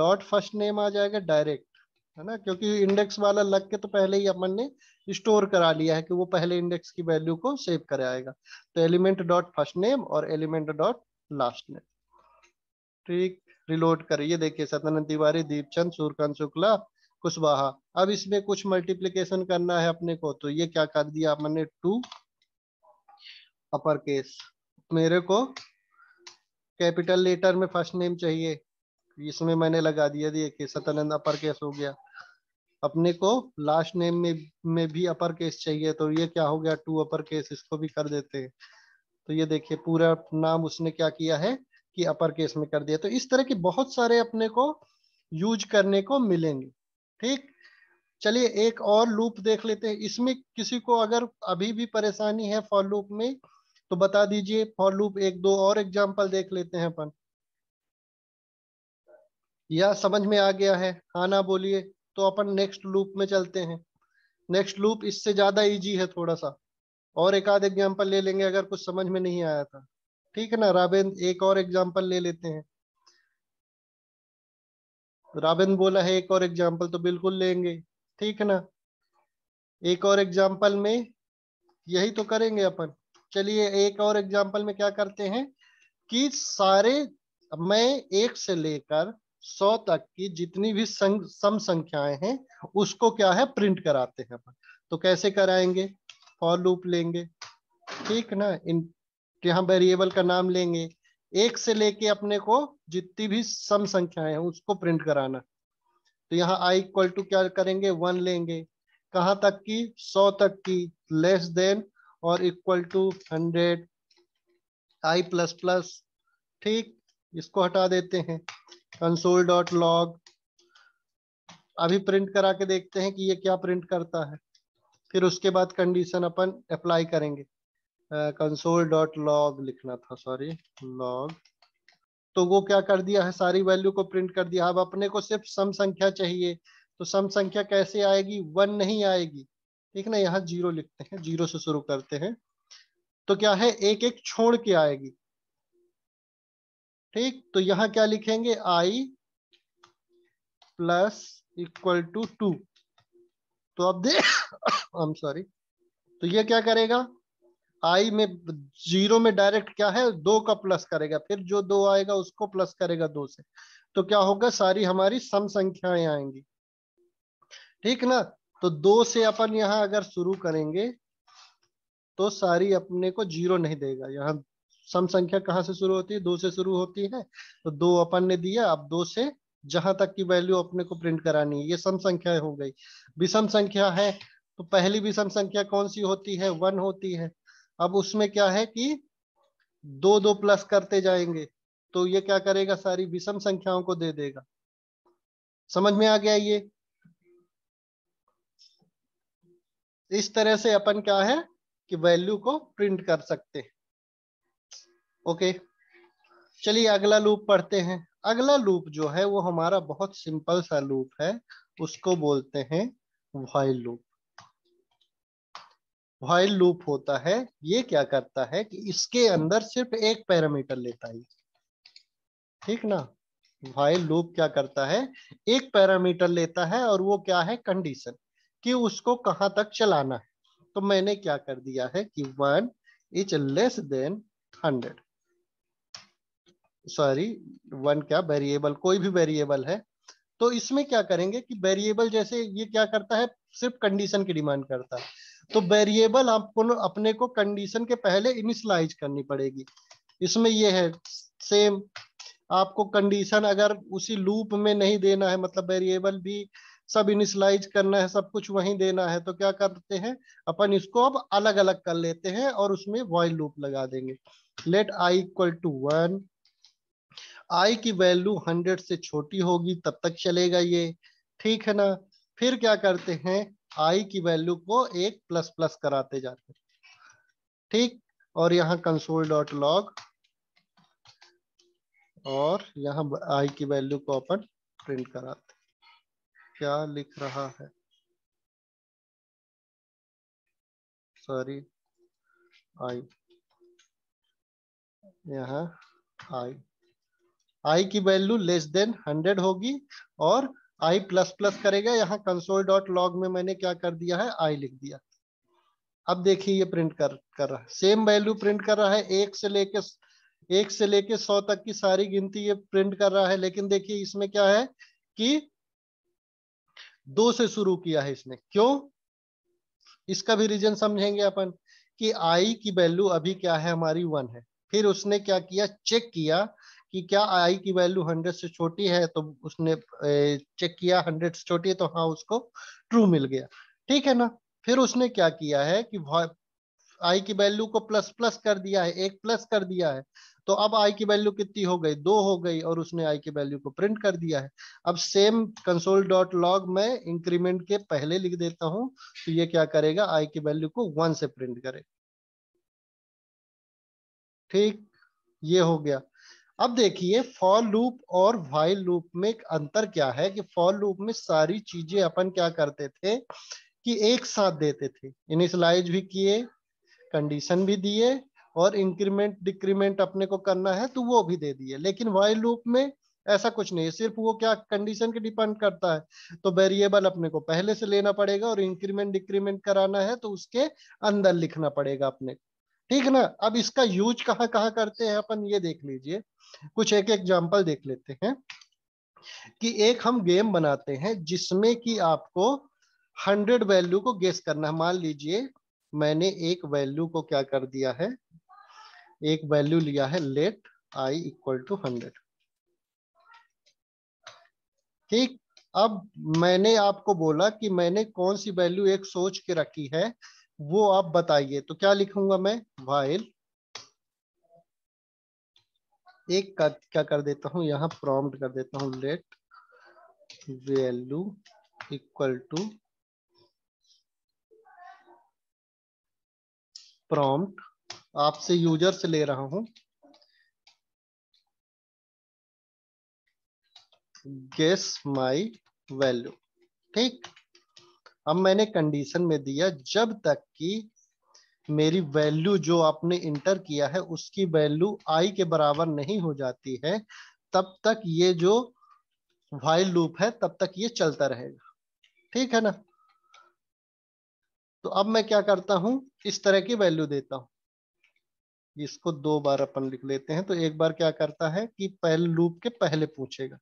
डॉट फर्स्ट नेम आ जाएगा डायरेक्ट है ना क्योंकि इंडेक्स वाला लग के तो पहले ही अपन ने स्टोर करा लिया है कि वो पहले इंडेक्स की वैल्यू को सेव कराएगा तो एलिमेंट डॉट फर्स्ट नेम और एलिमेंट डॉट लास्ट नेम ठीक रिलोड करें ये देखिए सत्यानंद तिवारी दीपचंद सूर्यकांत शुक्ला कुशवाहा अब इसमें कुछ मल्टीप्लीकेशन करना है अपने को तो ये क्या कर दिया मैंने टू अपर केस मेरे को कैपिटल लेटर में फर्स्ट नेम चाहिए इसमें मैंने लगा दिया देखिए सत्यानंद अपर केस हो गया अपने को लास्ट नेम में में भी अपर केस चाहिए तो ये क्या हो गया टू अपर केस इसको भी कर देते हैं तो ये देखिए पूरा नाम उसने क्या किया है कि अपर केस में कर दिया तो इस तरह के बहुत सारे अपने को यूज करने को मिलेंगे ठीक चलिए एक और लूप देख लेते हैं इसमें किसी को अगर अभी भी परेशानी है फॉर लूप में तो बता दीजिए फॉर लूप एक दो और एग्जाम्पल देख लेते हैं अपन या समझ में आ गया है हाँ ना बोलिए तो अपन नेक्स्ट लूप में चलते हैं नेक्स्ट लूप इससे ज्यादा इजी है थोड़ा सा और एक आध एग्जाम्पल ले लेंगे अगर कुछ समझ में नहीं आया था ठीक है ना राबेन एक और एग्जाम्पल ले लेते हैं राबेन बोला है एक और एग्जाम्पल तो बिल्कुल लेंगे ठीक है ना एक और एग्जाम्पल में यही तो करेंगे अपन चलिए एक और एग्जाम्पल में क्या करते हैं कि सारे मैं एक से लेकर सौ तक की जितनी भी सम संख्याएं हैं उसको क्या है प्रिंट कराते हैं अपन तो कैसे कराएंगे फॉर लूप लेंगे ठीक ना इन कि हम वेरिएबल का नाम लेंगे एक से लेके अपने को जितनी भी सम संख्याएं हैं उसको प्रिंट कराना तो यहाँ आई इक्वल टू क्या करेंगे वन लेंगे कहाँ तक की सौ तक की लेस देन और equal to hundred I plus plus ठीक इसको हटा देते हैं कंसोल डॉट लॉग अभी प्रिंट करा के देखते हैं कि ये क्या प्रिंट करता है फिर उसके बाद कंडीशन अपन अप्लाई करेंगे कंसोल डॉट लॉग लिखना था सॉरी लॉग तो वो क्या कर दिया है सारी वैल्यू को प्रिंट कर दिया अब अपने को सिर्फ सम संख्या चाहिए तो सम संख्या कैसे आएगी वन नहीं आएगी ठीक ना यहाँ जीरो लिखते हैं जीरो से शुरू करते हैं तो क्या है एक एक छोड़ के आएगी ठीक तो यहाँ क्या लिखेंगे I plus equal to two तो अब देख आई एम सॉरी तो ये क्या करेगा आई में जीरो में डायरेक्ट क्या है दो का प्लस करेगा फिर जो दो आएगा उसको प्लस करेगा दो से तो क्या होगा सारी हमारी सम संख्याएं आएंगी ठीक ना तो दो से अपन यहाँ अगर शुरू करेंगे तो सारी अपने को जीरो नहीं देगा यहाँ सम संख्या कहाँ से शुरू होती है दो से शुरू होती है तो दो अपन ने दिया अब दो से जहां तक की वैल्यू अपने को प्रिंट करानी है ये सम संख्या हो गई विषम संख्या है तो पहली विषम संख्या कौन सी होती है वन होती है अब उसमें क्या है कि दो दो प्लस करते जाएंगे तो ये क्या करेगा सारी विषम संख्याओं को दे देगा समझ में आ गया ये इस तरह से अपन क्या है कि वैल्यू को प्रिंट कर सकते हैं ओके चलिए अगला लूप पढ़ते हैं अगला लूप जो है वो हमारा बहुत सिंपल सा लूप है उसको बोलते हैं वाइल लूप वाइल लूप होता है ये क्या करता है कि इसके अंदर सिर्फ एक पैरामीटर लेता है ठीक ना वाइल लूप क्या करता है एक पैरामीटर लेता है और वो क्या है कंडीशन कि उसको कहां तक चलाना है तो मैंने क्या कर दिया है कि one is less than hundred sorry one क्या वेरिएबल कोई भी वेरिएबल है तो इसमें क्या करेंगे कि वेरिएबल जैसे ये क्या करता है सिर्फ कंडीशन की डिमांड करता है तो वेरिएबल आपको अपने को कंडीशन के पहले इनिशलाइज करनी पड़ेगी इसमें यह है सेम आपको कंडीशन अगर उसी लूप में नहीं देना है मतलब वेरिएबल भी सब इनिशलाइज करना है सब कुछ वहीं देना है तो क्या करते हैं अपन इसको अब अलग अलग कर लेते हैं और उसमें वॉइल लूप लगा देंगे let I equal to one I की वैल्यू हंड्रेड से छोटी होगी तब तक चलेगा ये ठीक है ना फिर क्या करते हैं आई की वैल्यू को एक प्लस प्लस कराते जाते ठीक और यहाँ कंसोल डॉट लॉग और यहाँ आई की वैल्यू को अपन प्रिंट कराते क्या लिख रहा है सॉरी आई यहाँ आई आई की वैल्यू लेस देन हंड्रेड होगी और आई प्लस प्लस करेगा यहाँ कंसोल डॉट लॉग में मैंने क्या कर दिया है आई लिख दिया अब देखिए ये प्रिंट कर कर रहा है सेम वैल्यू प्रिंट कर रहा है एक से लेके एक से लेके सौ तक की सारी गिनती ये प्रिंट कर रहा है लेकिन देखिए इसमें क्या है कि दो से शुरू किया है इसने क्यों इसका भी रीजन समझेंगे अपन कि आई की वैल्यू अभी क्या है हमारी वन है फिर उसने क्या किया चेक किया कि क्या आई की वैल्यू हंड्रेड से छोटी है तो उसने चेक किया हंड्रेड से छोटी है तो हाँ उसको ट्रू मिल गया ठीक है ना फिर उसने क्या किया है कि आई की वैल्यू को प्लस प्लस कर दिया है एक प्लस कर दिया है तो अब आई की वैल्यू कितनी हो गई दो हो गई और उसने आई की वैल्यू को प्रिंट कर दिया है अब सेम कंसोल डॉट लॉग में इंक्रीमेंट के पहले लिख देता हूं तो ये क्या करेगा आई की वैल्यू को वन से प्रिंट करेगा ठीक ये हो गया अब देखिए फॉर लूप और वाइल लूप में अंतर क्या है कि फॉर लूप में सारी चीजें अपन क्या करते थे कि एक साथ देते थे इनिशलाइज भी किए कंडीशन भी दिए और इंक्रीमेंट डिक्रीमेंट अपने को करना है तो वो भी दे दिए लेकिन वाइल लूप में ऐसा कुछ नहीं है सिर्फ वो क्या कंडीशन के डिपेंड करता है तो वेरिएबल अपने को पहले से लेना पड़ेगा और इंक्रीमेंट डिक्रीमेंट कराना है तो उसके अंदर लिखना पड़ेगा अपने को ठीक ना अब इसका यूज कहाँ कहाँ करते हैं अपन ये देख लीजिए कुछ एक एग्जाम्पल देख लेते हैं कि एक हम गेम बनाते हैं जिसमें कि आपको हंड्रेड वैल्यू को गेस करना है मान लीजिए मैंने एक वैल्यू को क्या कर दिया है एक वैल्यू लिया है let I equal to hundred ठीक अब मैंने आपको बोला कि मैंने कौन सी वैल्यू एक सोच के रखी है वो आप बताइए तो क्या लिखूंगा मैं वाइल एक का क्या कर देता हूं यहां प्रॉम्प्ट कर देता हूं let value equal to prompt आपसे यूजर से ले रहा हूं गेस माई वैल्यू ठीक अब मैंने कंडीशन में दिया जब तक कि मेरी वैल्यू जो आपने इंटर किया है उसकी वैल्यू आई के बराबर नहीं हो जाती है तब तक ये जो वाइल लूप है तब तक ये चलता रहेगा ठीक है ना तो अब मैं क्या करता हूं इस तरह की वैल्यू देता हूं इसको दो बार अपन लिख लेते हैं तो एक बार क्या करता है कि पहले लूप के पहले पूछेगा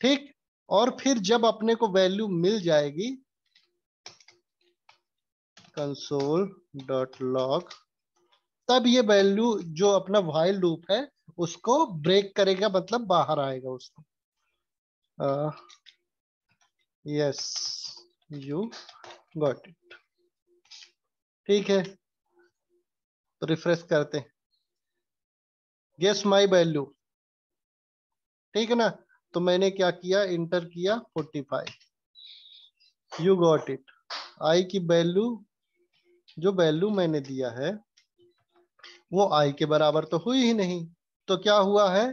ठीक और फिर जब अपने को वैल्यू मिल जाएगी कंसोल डॉट लॉग तब ये वैल्यू जो अपना वाइल लूप है उसको ब्रेक करेगा मतलब बाहर आएगा उसको यस यू गॉट इट ठीक है तो रिफ्रेश करते गेस माई वैल्यू ठीक है ना तो मैंने क्या किया इंटर किया 45 यू गॉट इट आई की वैल्यू जो वैल्यू मैंने दिया है वो आई के बराबर तो हुई ही नहीं तो क्या हुआ है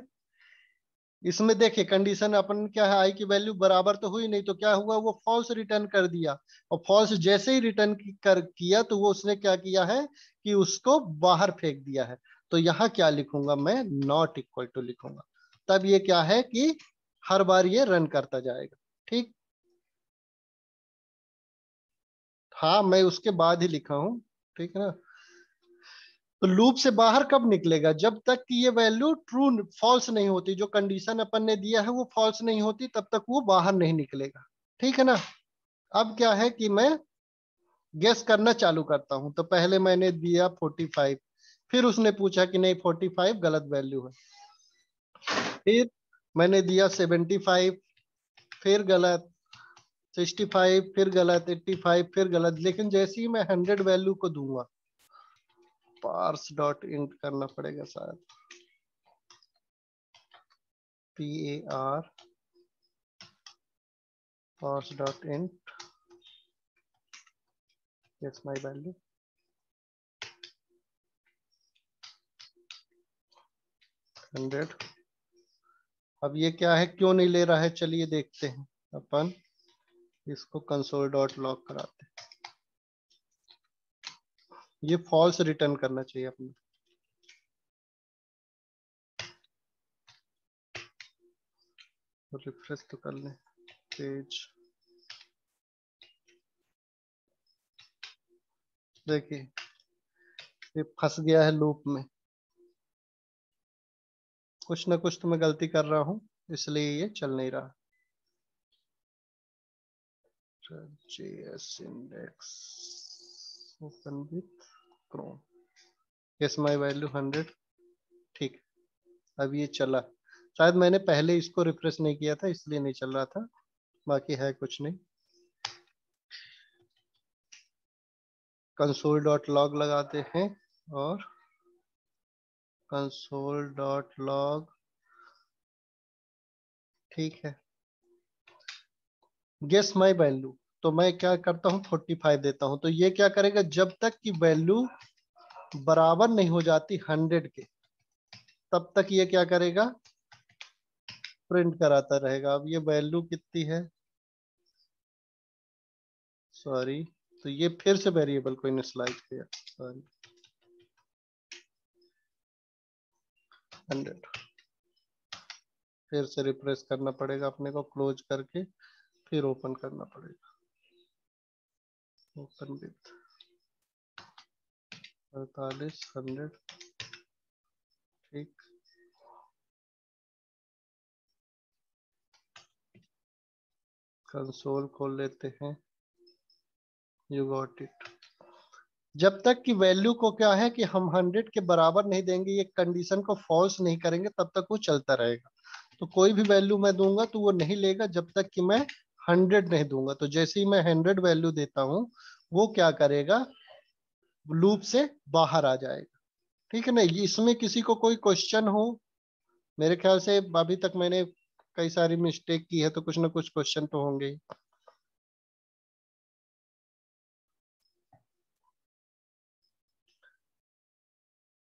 इसमें देखे कंडीशन अपन क्या है आई की वैल्यू बराबर तो हुई नहीं तो क्या हुआ वो फॉल्स रिटर्न कर दिया और फॉल्स जैसे ही रिटर्न कर किया तो वो उसने क्या किया है कि उसको बाहर फेंक दिया है तो यहाँ क्या लिखूंगा मैं नॉट इक्वल टू लिखूंगा तब ये क्या है कि हर बार ये रन करता जाएगा ठीक हाँ मैं उसके बाद ही लिखा हूं ठीक है ना तो लूप से बाहर कब निकलेगा जब तक कि ये वैल्यू ट्रू फॉल्स नहीं होती जो कंडीशन अपन ने दिया है वो फॉल्स नहीं होती तब तक वो बाहर नहीं निकलेगा ठीक है ना अब क्या है कि मैं गेस करना चालू करता हूं तो पहले मैंने दिया 45 फिर उसने पूछा कि नहीं 45 गलत वैल्यू है फिर मैंने दिया 75 फिर गलत सिक्सटी फाइव फिर गलत एट्टी फाइव फिर गलत लेकिन जैसे ही मैं हंड्रेड वैल्यू को दूंगा पार्स डॉट इंट करना पड़ेगा शायद P A R parse dot int yes my hundred अब ये क्या है क्यों नहीं ले रहा है चलिए देखते हैं अपन इसको कंसोल डॉट लॉक कराते ये फॉल्स रिटर्न करना चाहिए अपने रिफ्रेश तो, तो कर लें पेज देखिए ये फंस गया है लूप में कुछ ना कुछ तो मैं गलती कर रहा हूं इसलिए ये चल नहीं रहा JS index open with Chrome. Yes, my value 100. ठीक अब ये चला शायद मैंने पहले इसको रिफ्रेश नहीं किया था इसलिए नहीं चल रहा था बाकी है कुछ नहीं कंसोल डॉट लॉग लगाते हैं और कंसोल डॉट लॉग ठीक है गेस माई वैल्यू तो मैं क्या करता हूँ फोर्टी फाइव देता हूँ तो ये क्या करेगा जब तक की वैल्यू बराबर नहीं हो जाती हंड्रेड के तब तक ये क्या करेगा प्रिंट कराता रहेगा अब ये वैल्यू कितनी है सॉरी तो ये फिर से वेरिएबल को इनिशलाइज किया सॉरी हंड्रेड फिर से रिप्रेस करना पड़ेगा अपने को क्लोज करके फिर ओपन करना पड़ेगा ओपन विथ अड़तालीस हंड्रेड ठीक कंसोल खोल लेते हैं यू गॉट इट जब तक कि वैल्यू को क्या है कि हम हंड्रेड के बराबर नहीं देंगे ये कंडीशन को फॉल्स नहीं करेंगे तब तक वो चलता रहेगा तो कोई भी वैल्यू मैं दूंगा तो वो नहीं लेगा जब तक कि मैं हंड्रेड नहीं दूंगा तो जैसे ही मैं हंड्रेड वैल्यू देता हूं वो क्या करेगा लूप से बाहर आ जाएगा ठीक है ना इसमें किसी को कोई क्वेश्चन हो मेरे ख्याल से अभी तक मैंने कई सारी मिस्टेक की है तो कुछ ना कुछ क्वेश्चन तो होंगे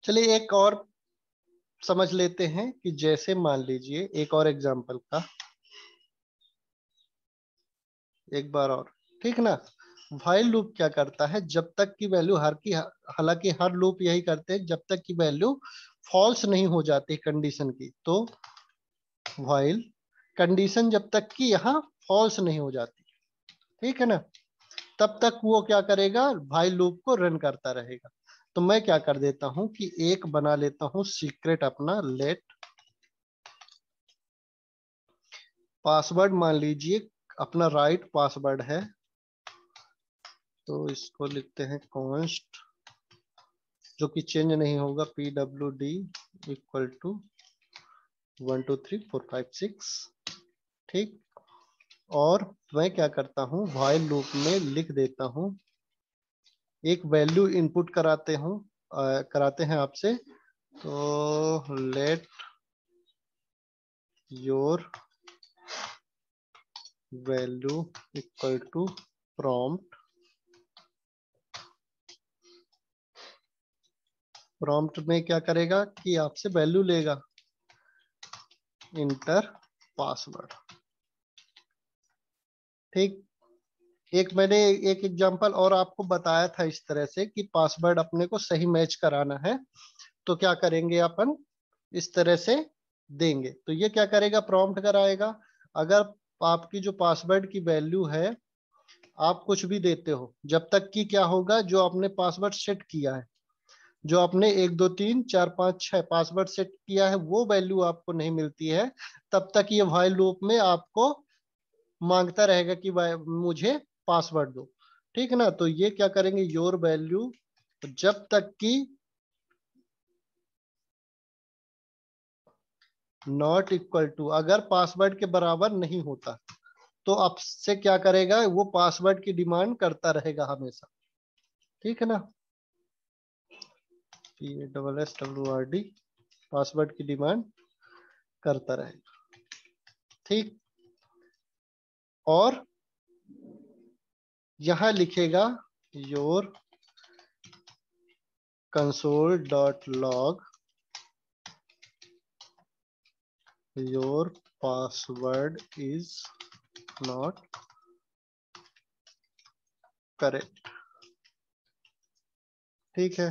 चलिए एक और समझ लेते हैं कि जैसे मान लीजिए एक और एग्जांपल का एक बार और ठीक ना वाइल लूप क्या करता है जब तक की वैल्यू हर की हालांकि हर लूप यही करते हैं जब तक की वैल्यू फॉल्स नहीं हो जाती कंडीशन की तो वाइल कंडीशन जब तक की यहाँ फॉल्स नहीं हो जाती ठीक है ना तब तक वो क्या करेगा वाइल लूप को रन करता रहेगा तो मैं क्या कर देता हूं कि एक बना लेता हूं सीक्रेट अपना लेट पासवर्ड मान लीजिए अपना राइट पासवर्ड है तो इसको लिखते हैं कॉन्स्ट जो कि चेंज नहीं होगा P W D equal to one two three four five six ठीक और मैं क्या करता हूँ वाइल लूप में लिख देता हूँ एक वैल्यू इनपुट कराते हूँ कराते हैं आपसे तो let your value equal to prompt prompt में क्या करेगा कि आपसे वैल्यू लेगा इंटर पासवर्ड ठीक एक मैंने एक एग्जांपल और आपको बताया था इस तरह से कि पासवर्ड अपने को सही मैच कराना है तो क्या करेंगे अपन इस तरह से देंगे तो ये क्या करेगा प्रॉम्प्ट कराएगा अगर आपकी जो पासवर्ड की वैल्यू है आप कुछ भी देते हो जब तक कि क्या होगा जो आपने पासवर्ड सेट किया है जो आपने एक दो तीन चार पांच छह पासवर्ड सेट किया है वो वैल्यू आपको नहीं मिलती है तब तक ये वाइल लूप में आपको मांगता रहेगा कि मुझे पासवर्ड दो ठीक है ना तो ये क्या करेंगे योर वैल्यू जब तक की नॉट इक्वल टू अगर पासवर्ड के बराबर नहीं होता तो आपसे क्या करेगा वो पासवर्ड की डिमांड करता रहेगा हमेशा ठीक है ना double S W R D password की डिमांड करता रहेगा ठीक और यहां लिखेगा your console dot log your password is not correct ठीक है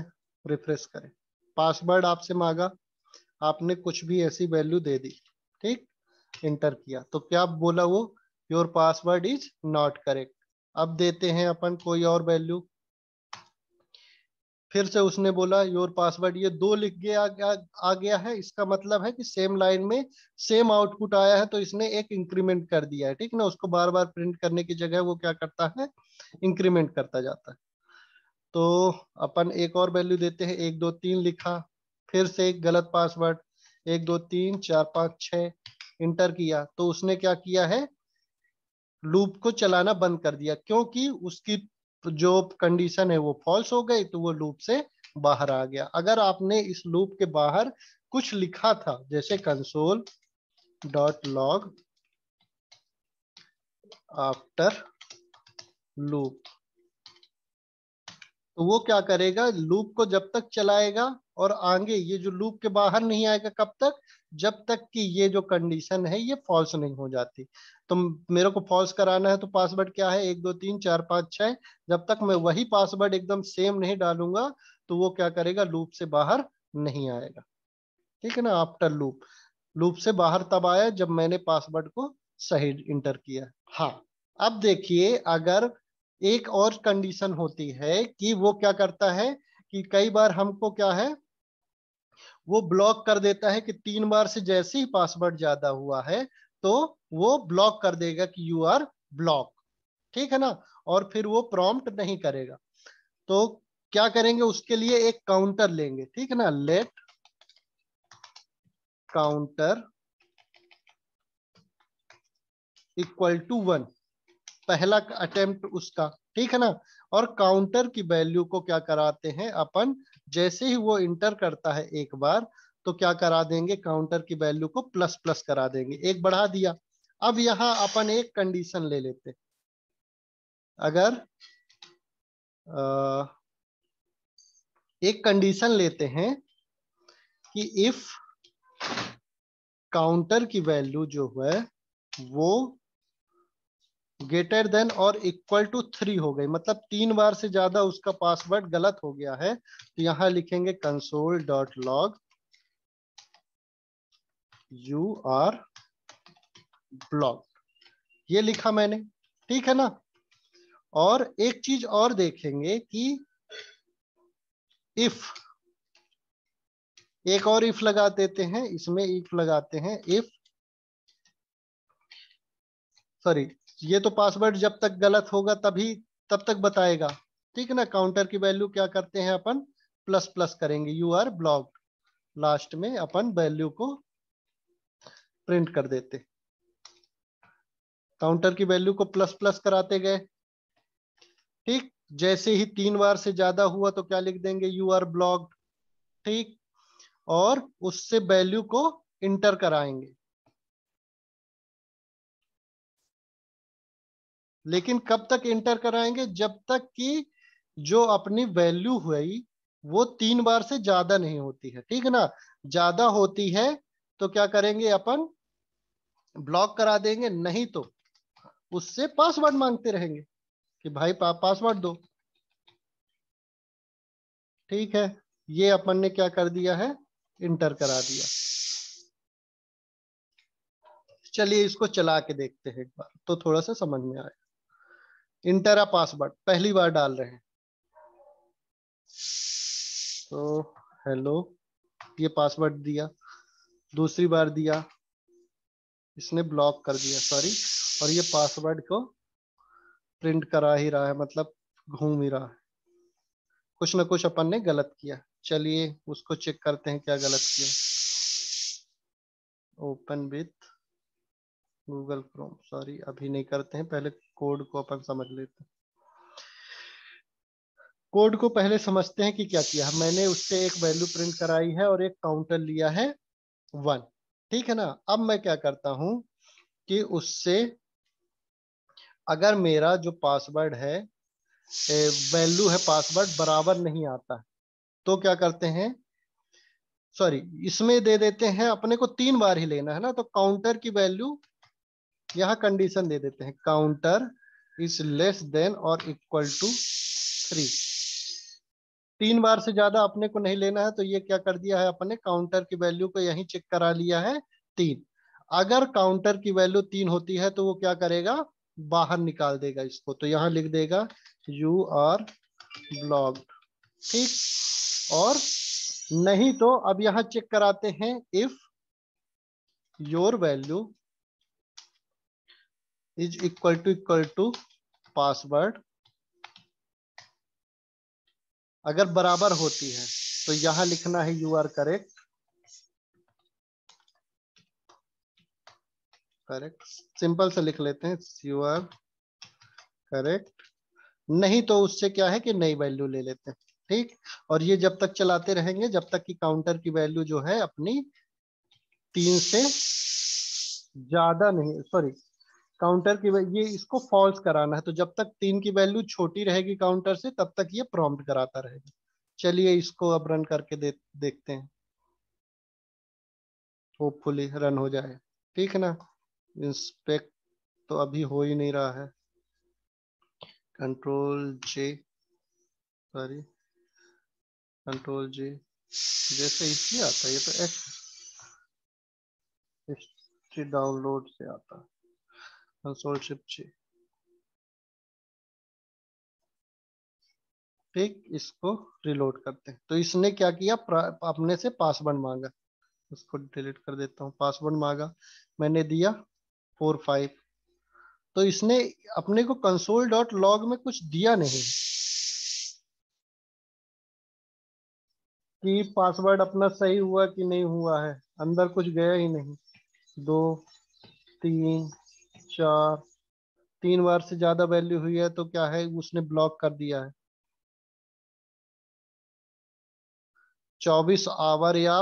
रिफ्रेश करें पासवर्ड आपसे मांगा आपने कुछ भी ऐसी वैल्यू दे दी ठीक इंटर किया तो क्या बोला वो your password is not correct अब देते हैं अपन कोई और वैल्यू फिर से उसने बोला योर पासवर्ड ये दो लिख गया आ, आ गया है इसका मतलब है कि सेम लाइन में सेम आउटपुट आया है तो इसने एक इंक्रीमेंट कर दिया है ठीक ना उसको बार बार प्रिंट करने की जगह वो क्या करता है इंक्रीमेंट करता जाता है तो अपन एक और वैल्यू देते हैं एक दो तीन लिखा फिर से एक गलत पासवर्ड एक दो तीन चार पाँच छ इंटर किया तो उसने क्या किया है लूप को चलाना बंद कर दिया क्योंकि उसकी तो जो कंडीशन है वो फॉल्स हो गई तो वो लूप से बाहर आ गया अगर आपने इस लूप के बाहर कुछ लिखा था जैसे console dot log after loop तो वो क्या करेगा लूप को जब तक चलाएगा और आगे ये जो लूप के बाहर नहीं आएगा कब तक जब तक कि ये जो कंडीशन है ये फॉल्स नहीं हो जाती तो मेरे को फॉल्स कराना है तो पासवर्ड क्या है एक दो तीन चार पाँच छः जब तक मैं वही पासवर्ड एकदम सेम नहीं डालूंगा तो वो क्या करेगा लूप से बाहर नहीं आएगा ठीक है ना आफ्टर लूप लूप से बाहर तब आया जब मैंने पासवर्ड को सही इंटर किया हाँ अब देखिए अगर एक और कंडीशन होती है कि वो क्या करता है कि कई बार हमको क्या है वो ब्लॉक कर देता है कि तीन बार से जैसे ही पासवर्ड ज्यादा हुआ है तो वो ब्लॉक कर देगा कि यू आर ब्लॉक ठीक है ना और फिर वो प्रॉम्प्ट नहीं करेगा तो क्या करेंगे उसके लिए एक काउंटर लेंगे ठीक है ना let counter equal to one पहला अटेम्प्ट उसका ठीक है ना और काउंटर की वैल्यू को क्या कराते हैं अपन जैसे ही वो इंटर करता है एक बार तो क्या करा देंगे काउंटर की वैल्यू को प्लस प्लस करा देंगे एक बढ़ा दिया अब यहां अपन एक कंडीशन ले लेते अगर आ, एक कंडीशन लेते हैं कि इफ काउंटर की वैल्यू जो है वो ग्रेटर देन और इक्वल टू थ्री हो गई मतलब तीन बार से ज्यादा उसका पासवर्ड गलत हो गया है तो यहां लिखेंगे console dot log you R blog ये लिखा मैंने ठीक है ना और एक चीज और देखेंगे कि इफ एक और इफ लगा देते हैं इसमें इफ लगाते हैं इफ सॉरी ये तो पासवर्ड जब तक गलत होगा तभी तब तक बताएगा ठीक है ना काउंटर की वैल्यू क्या करते हैं अपन प्लस प्लस करेंगे यू आर ब्लॉक लास्ट में अपन वैल्यू को प्रिंट कर देते काउंटर की वैल्यू को प्लस प्लस कराते गए ठीक जैसे ही तीन बार से ज्यादा हुआ तो क्या लिख देंगे यू आर ब्लॉक्ड ठीक और उससे वैल्यू को इंटर कराएंगे लेकिन कब तक इंटर कराएंगे जब तक कि जो अपनी वैल्यू हुई वो तीन बार से ज्यादा नहीं होती है ठीक है ना ज्यादा होती है तो क्या करेंगे अपन ब्लॉक करा देंगे नहीं तो उससे पासवर्ड मांगते रहेंगे कि भाई पा, पासवर्ड दो ठीक है ये अपन ने क्या कर दिया है इंटर करा दिया चलिए इसको चला के देखते हैं एक बार तो थोड़ा सा समझ में आएगा इंटरा पासवर्ड पहली बार डाल रहे हैं तो हेलो ये पासवर्ड दिया दूसरी बार दिया इसने ब्लॉक कर दिया सॉरी और ये पासवर्ड को प्रिंट करा ही रहा है मतलब घूम ही रहा है कुछ ना कुछ अपन ने गलत किया चलिए उसको चेक करते हैं क्या गलत किया open with Google Chrome sorry अभी नहीं करते हैं पहले कोड को अपन समझ लेते हैं कोड को पहले समझते हैं कि क्या किया मैंने उससे एक वैल्यू प्रिंट कराई है और एक काउंटर लिया है वन ठीक है ना अब मैं क्या करता हूं कि उससे अगर मेरा जो पासवर्ड है वैल्यू है पासवर्ड बराबर नहीं आता तो क्या करते हैं सॉरी इसमें दे देते हैं अपने को तीन बार ही लेना है ना तो काउंटर की वैल्यू यहाँ कंडीशन दे देते हैं काउंटर इज लेस देन और इक्वल टू थ्री तीन बार से ज्यादा अपने को नहीं लेना है तो ये क्या कर दिया है अपने काउंटर की वैल्यू को यही चेक करा लिया है तीन अगर काउंटर की वैल्यू तीन होती है तो वो क्या करेगा बाहर निकाल देगा इसको तो यहां लिख देगा यू आर ब्लॉग ठीक और नहीं तो अब यहां चेक कराते हैं if your value is equal to equal to password अगर बराबर होती है तो यहां लिखना है you are correct correct simple से लिख लेते हैं यू आर करेक्ट नहीं तो उससे क्या है कि नई वैल्यू ले लेते हैं ठीक और ये जब तक चलाते रहेंगे जब तक कि काउंटर की वैल्यू जो है अपनी तीन से ज्यादा नहीं सॉरी काउंटर की ये इसको फॉल्स कराना है तो जब तक तीन की वैल्यू छोटी रहेगी काउंटर से तब तक ये प्रॉम्प्ट कराता रहेगा चलिए इसको अब रन करके दे, देखते हैं होपफुली रन हो जाए ठीक है ना इंस्पेक्ट तो अभी हो ही नहीं रहा है control J sorry control J जैसे इसलिए आता है ये तो एक्स डाउनलोड से आता है कंसोल शिप जी ठीक इसको रिलोड करते हैं तो इसने क्या किया अपने से पासवर्ड मांगा उसको डिलीट कर देता हूँ पासवर्ड मांगा मैंने दिया फोर फाइव तो इसने अपने को कंसोल डॉट लॉग में कुछ दिया नहीं कि पासवर्ड अपना सही हुआ कि नहीं हुआ है अंदर कुछ गया ही नहीं दो तीन चार तीन बार से ज्यादा वैल्यू हुई है तो क्या है उसने ब्लॉक कर दिया है चौबीस आवर या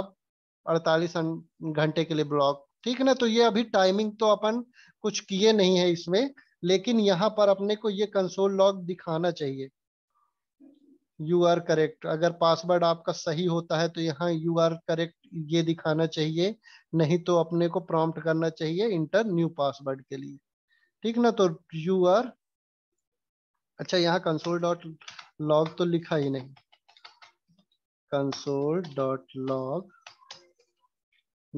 अड़तालीस घंटे के लिए ब्लॉक ठीक है ना तो ये अभी टाइमिंग तो अपन कुछ किए नहीं है इसमें लेकिन यहाँ पर अपने को ये कंसोल लॉग दिखाना चाहिए यू आर करेक्ट अगर पासवर्ड आपका सही होता है तो यहाँ यू आर करेक्ट ये दिखाना चाहिए नहीं तो अपने को प्रॉम्प्ट करना चाहिए इंटर न्यू पासवर्ड के लिए ठीक ना तो यू आर अच्छा यहाँ कंसोल डॉट लॉग तो लिखा ही नहीं कंसोल डॉट लॉग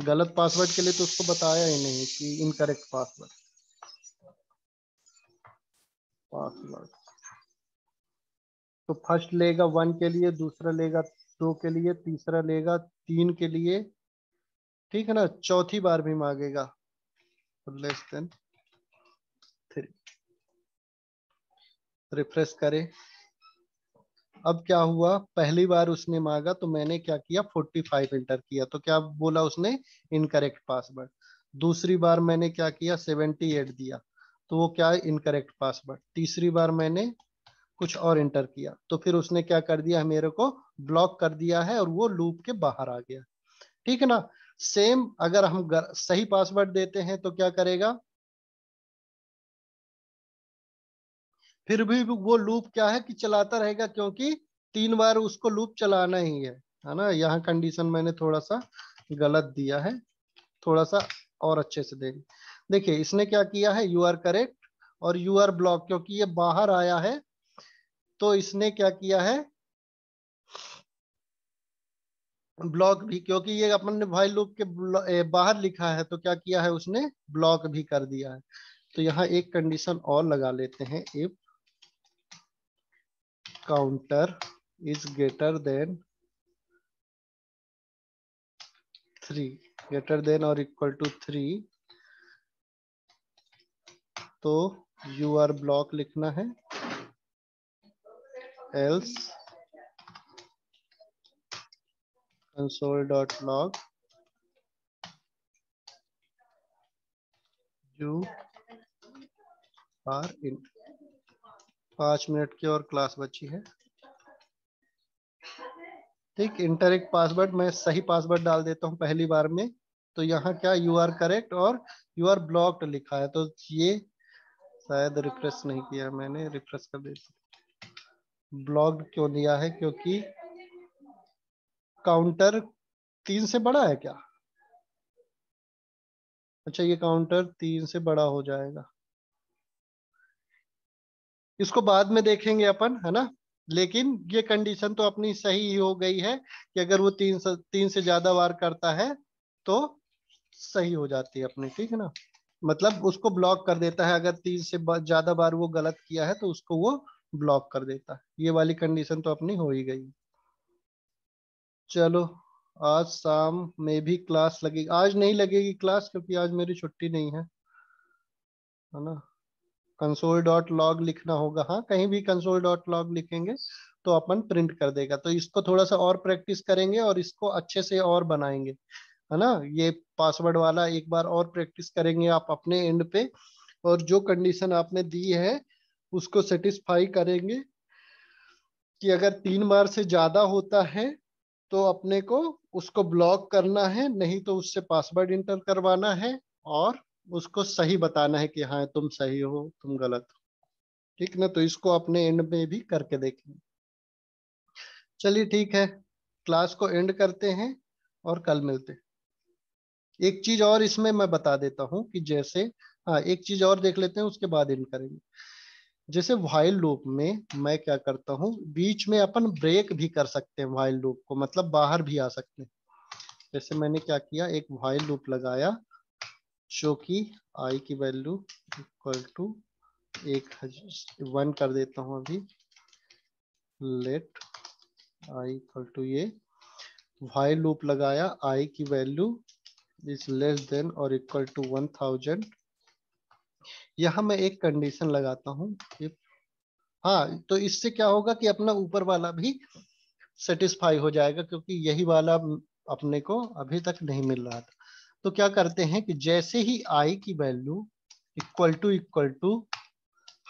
गलत पासवर्ड के लिए तो उसको बताया ही नहीं कि इनकरेक्ट पासवर्ड पासवर्ड तो फर्स्ट लेगा वन के लिए दूसरा लेगा दो के लिए तीसरा लेगा तीन के लिए ठीक है ना चौथी बार भी मांगेगा लेस तो देन रिफ्रेश करें अब क्या हुआ पहली बार उसने मांगा तो मैंने क्या किया 45 इंटर किया तो क्या बोला उसने इनकरेक्ट पासवर्ड दूसरी बार मैंने क्या किया 78 दिया तो वो क्या इनकरेक्ट पासवर्ड तीसरी बार मैंने कुछ और इंटर किया तो फिर उसने क्या कर दिया मेरे को ब्लॉक कर दिया है और वो लूप के बाहर आ गया ठीक है ना सेम अगर हम सही पासवर्ड देते हैं तो क्या करेगा फिर भी वो लूप क्या है कि चलाता रहेगा क्योंकि तीन बार उसको लूप चलाना ही है है ना यहाँ कंडीशन मैंने थोड़ा सा गलत दिया है थोड़ा सा और अच्छे से देंगे देखिए इसने क्या किया है यू आर करेक्ट और यू आर ब्लॉक क्योंकि ये बाहर आया है तो इसने क्या किया है ब्लॉक भी क्योंकि ये अपन ने भाई लूप के बाहर लिखा है तो क्या किया है उसने ब्लॉक भी कर दिया है तो यहाँ एक कंडीशन और लगा लेते हैं if counter is greater than three greater than और इक्वल टू थ्री तो यू आर ब्लॉक लिखना है else console dot log you are in पांच मिनट की और क्लास बची है ठीक एक पासवर्ड मैं सही पासवर्ड डाल देता हूँ पहली बार में तो यहाँ क्या यू आर करेक्ट और यू आर ब्लॉक्ड लिखा है तो ये शायद रिफ्रेश नहीं किया मैंने रिफ्रेश कर देता ब्लॉक्ड क्यों दिया है क्योंकि काउंटर तीन से बड़ा है क्या अच्छा ये काउंटर तीन से बड़ा हो जाएगा इसको बाद में देखेंगे अपन है ना लेकिन ये कंडीशन तो अपनी सही हो गई है कि अगर वो तीन से तीन से ज्यादा बार करता है तो सही हो जाती है अपनी ठीक है ना मतलब उसको ब्लॉक कर देता है अगर तीन से ज्यादा बार वो गलत किया है तो उसको वो ब्लॉक कर देता है ये वाली कंडीशन तो अपनी हो ही गई चलो आज शाम में भी क्लास लगेगी आज नहीं लगेगी क्लास क्योंकि आज मेरी छुट्टी नहीं है है ना कंसोल डॉट लॉग लिखना होगा हाँ कहीं भी कंसोल डॉट लॉग लिखेंगे तो अपन प्रिंट कर देगा तो इसको थोड़ा सा और प्रैक्टिस करेंगे और इसको अच्छे से और बनाएंगे है ना ये पासवर्ड वाला एक बार और प्रैक्टिस करेंगे आप अपने एंड पे और जो कंडीशन आपने दी है उसको सेटिस्फाई करेंगे कि अगर तीन बार से ज्यादा होता है तो अपने को उसको ब्लॉक करना है नहीं तो उससे पासवर्ड इंटर करवाना है और उसको सही बताना है कि हाँ तुम सही हो तुम गलत हो ठीक ना तो इसको अपने एंड में भी करके देखेंगे चलिए ठीक है क्लास को एंड करते हैं और कल मिलते हैं एक चीज और इसमें मैं बता देता हूं कि जैसे हाँ एक चीज और देख लेते हैं उसके बाद एंड करेंगे जैसे वाइल लूप में मैं क्या करता हूँ बीच में अपन ब्रेक भी कर सकते हैं वाइल लूप को मतलब बाहर भी आ सकते हैं जैसे मैंने क्या किया एक वाइल लूप लगाया जो कि आई की वैल्यू इक्वल टू एक वन कर देता हूं अभी लेट आई इक्वल टू ये वाई लूप लगाया आई की वैल्यू इज लेस देन और इक्वल टू वन थाउजेंड यहां मैं एक कंडीशन लगाता हूँ हाँ तो इससे क्या होगा कि अपना ऊपर वाला भी सेटिस्फाई हो जाएगा क्योंकि यही वाला अपने को अभी तक नहीं मिल रहा था तो क्या करते हैं कि जैसे ही आई की value equal to equal to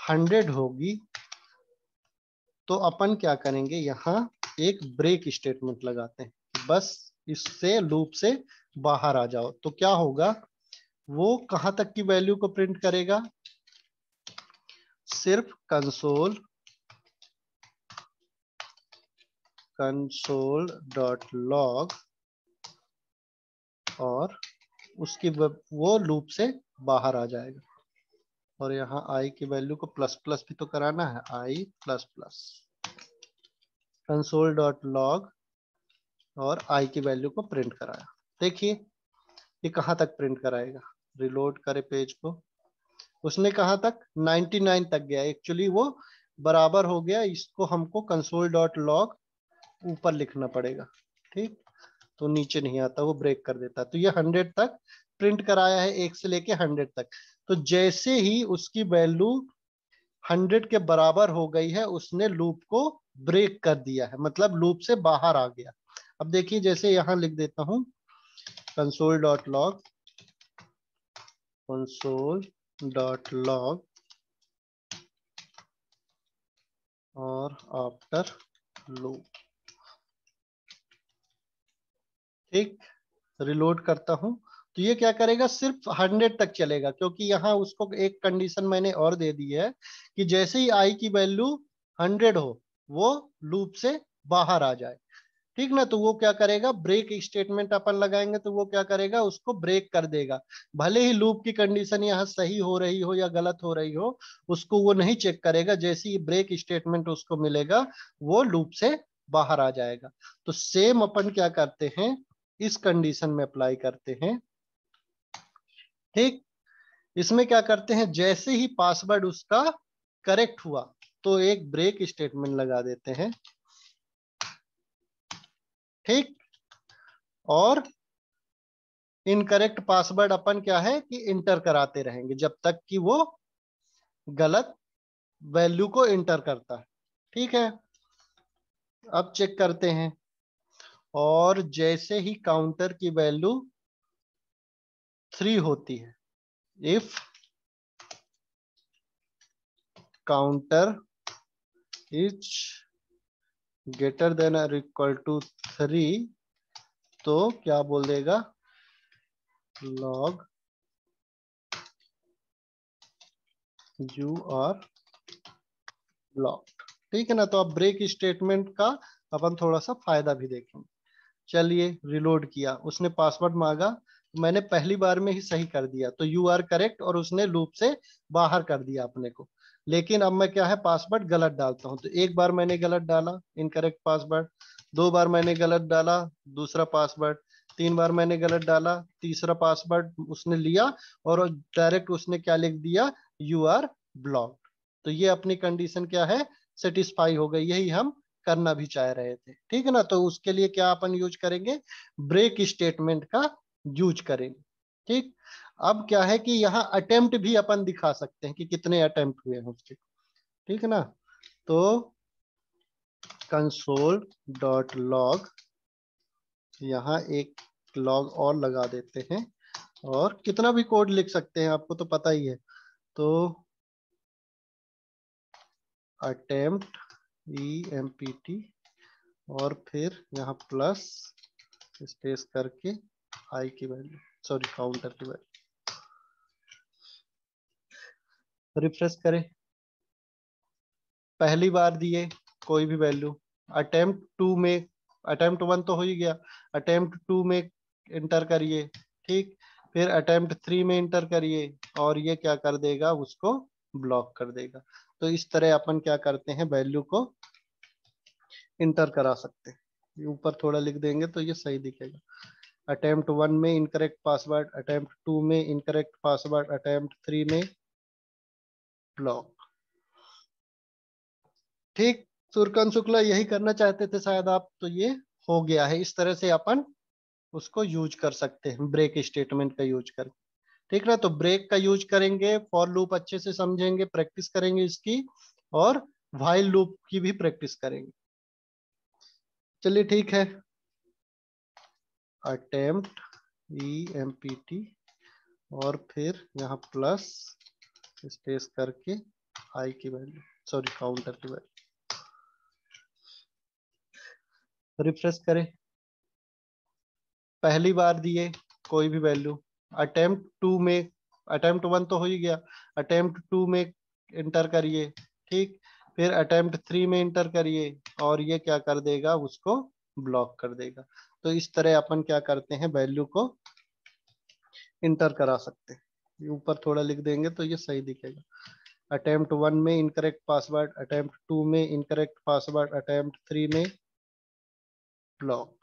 hundred होगी तो अपन क्या करेंगे यहाँ एक ब्रेक स्टेटमेंट लगाते हैं बस इससे लूप से बाहर आ जाओ तो क्या होगा वो कहां तक की वैल्यू को प्रिंट करेगा सिर्फ कंसोल कंसोल डॉट लॉग और उसकी वो लूप से बाहर आ जाएगा और यहाँ आई की वैल्यू को प्लस प्लस भी तो कराना है I plus plus console dot log और आई की वैल्यू को प्रिंट कराया देखिए ये कहाँ तक प्रिंट कराएगा रिलोड करे पेज को उसने कहा तक 99 तक गया एक्चुअली वो बराबर हो गया इसको हमको कंसोल डॉट लॉग ऊपर लिखना पड़ेगा ठीक तो नीचे नहीं आता वो ब्रेक कर देता तो ये हंड्रेड तक प्रिंट कराया है एक से लेके हंड्रेड तक तो जैसे ही उसकी वैल्यू हंड्रेड के बराबर हो गई है उसने लूप को ब्रेक कर दिया है मतलब लूप से बाहर आ गया अब देखिए जैसे यहां लिख देता हूं console dot log console dot log और आफ्टर लूप ठीक रिलोड करता हूं तो ये क्या करेगा सिर्फ हंड्रेड तक चलेगा क्योंकि यहाँ उसको एक कंडीशन मैंने और दे दी है कि जैसे ही आई की वैल्यू हंड्रेड हो वो लूप से बाहर आ जाए ठीक ना तो वो क्या करेगा ब्रेक स्टेटमेंट अपन लगाएंगे तो वो क्या करेगा उसको ब्रेक कर देगा भले ही लूप की कंडीशन यहाँ सही हो रही हो या गलत हो रही हो उसको वो नहीं चेक करेगा जैसे ही ब्रेक स्टेटमेंट उसको मिलेगा वो लूप से बाहर आ जाएगा तो सेम अपन क्या करते हैं इस कंडीशन में अप्लाई करते हैं ठीक इसमें क्या करते हैं जैसे ही पासवर्ड उसका करेक्ट हुआ तो एक ब्रेक स्टेटमेंट लगा देते हैं ठीक और इनकरेक्ट पासवर्ड अपन क्या है कि इंटर कराते रहेंगे जब तक कि वो गलत वैल्यू को इंटर करता है ठीक है अब चेक करते हैं और जैसे ही काउंटर की वैल्यू थ्री होती है if counter is greater than और इक्वल टू थ्री तो क्या बोल देगा यू आर ब्लॉक ठीक है ना तो अब ब्रेक स्टेटमेंट का अपन थोड़ा सा फायदा भी देखेंगे चलिए रिलोड किया उसने पासवर्ड मांगा तो मैंने पहली बार में ही सही कर दिया तो यू आर करेक्ट और उसने लूप से बाहर कर दिया अपने को लेकिन अब मैं क्या है पासवर्ड गलत डालता हूं तो एक बार मैंने गलत डाला इनकरेक्ट पासवर्ड दो बार मैंने गलत डाला दूसरा पासवर्ड तीन बार मैंने गलत डाला तीसरा पासवर्ड उसने लिया और डायरेक्ट उसने क्या लिख दिया यू आर ब्लॉक तो ये अपनी कंडीशन क्या है सेटिस्फाई हो गई यही हम करना भी चाह रहे थे ठीक है ना तो उसके लिए क्या अपन यूज करेंगे ब्रेक स्टेटमेंट का यूज करेंगे ठीक अब क्या है कि यहाँ अटेम्प्ट भी अपन दिखा सकते हैं कि कितने अटेम्प्ट हुए हैं उसके ठीक है ना तो कंसोल डॉट लॉग यहाँ एक लॉग और लगा देते हैं और कितना भी कोड लिख सकते हैं आपको तो पता ही है तो attempt E M P T और फिर यहाँ प्लस स्पेस करके आई की वैल्यू सॉरी काउंटर की वैल्यू रिफ्रेश करें पहली बार दिए कोई भी वैल्यू अटेम्प्ट टू में अटेम्प्ट वन तो हो ही गया अटेम्प्ट टू में इंटर करिए ठीक फिर अटेम्प्ट थ्री में इंटर करिए और ये क्या कर देगा उसको ब्लॉक कर देगा तो इस तरह अपन क्या करते हैं वैल्यू को इंटर करा सकते हैं ऊपर थोड़ा लिख देंगे तो ये सही दिखेगा अटेम्प्ट वन में इनकरेक्ट पासवर्ड अटेम्प्ट टू में इनकरेक्ट पासवर्ड अटेम्प्ट थ्री में ब्लॉक ठीक सुरकन शुक्ला यही करना चाहते थे शायद आप तो ये हो गया है इस तरह से अपन उसको यूज कर सकते हैं ब्रेक स्टेटमेंट का यूज करके ठीक ना तो ब्रेक का यूज करेंगे फॉर लूप अच्छे से समझेंगे प्रैक्टिस करेंगे इसकी और वाइल लूप की भी प्रैक्टिस करेंगे चलिए ठीक है अटेम्प्ट एम पी टी और फिर यहाँ प्लस स्पेस करके आई की वैल्यू सॉरी काउंटर की वैल्यू रिफ्रेश करें पहली बार दिए कोई भी वैल्यू अटेम्प्ट टू में अटेम्प्ट वन तो हो ही गया अटेम्प्ट टू में इंटर करिए ठीक फिर अटेम्प्ट थ्री में इंटर करिए और ये क्या कर देगा उसको ब्लॉक कर देगा तो इस तरह अपन क्या करते हैं वैल्यू को इंटर करा सकते हैं ऊपर थोड़ा लिख देंगे तो ये सही दिखेगा अटेम्प्ट वन में इनकरेक्ट पासवर्ड अटेम्प्ट टू में इनकरेक्ट पासवर्ड अटेम्प्ट थ्री में ब्लॉक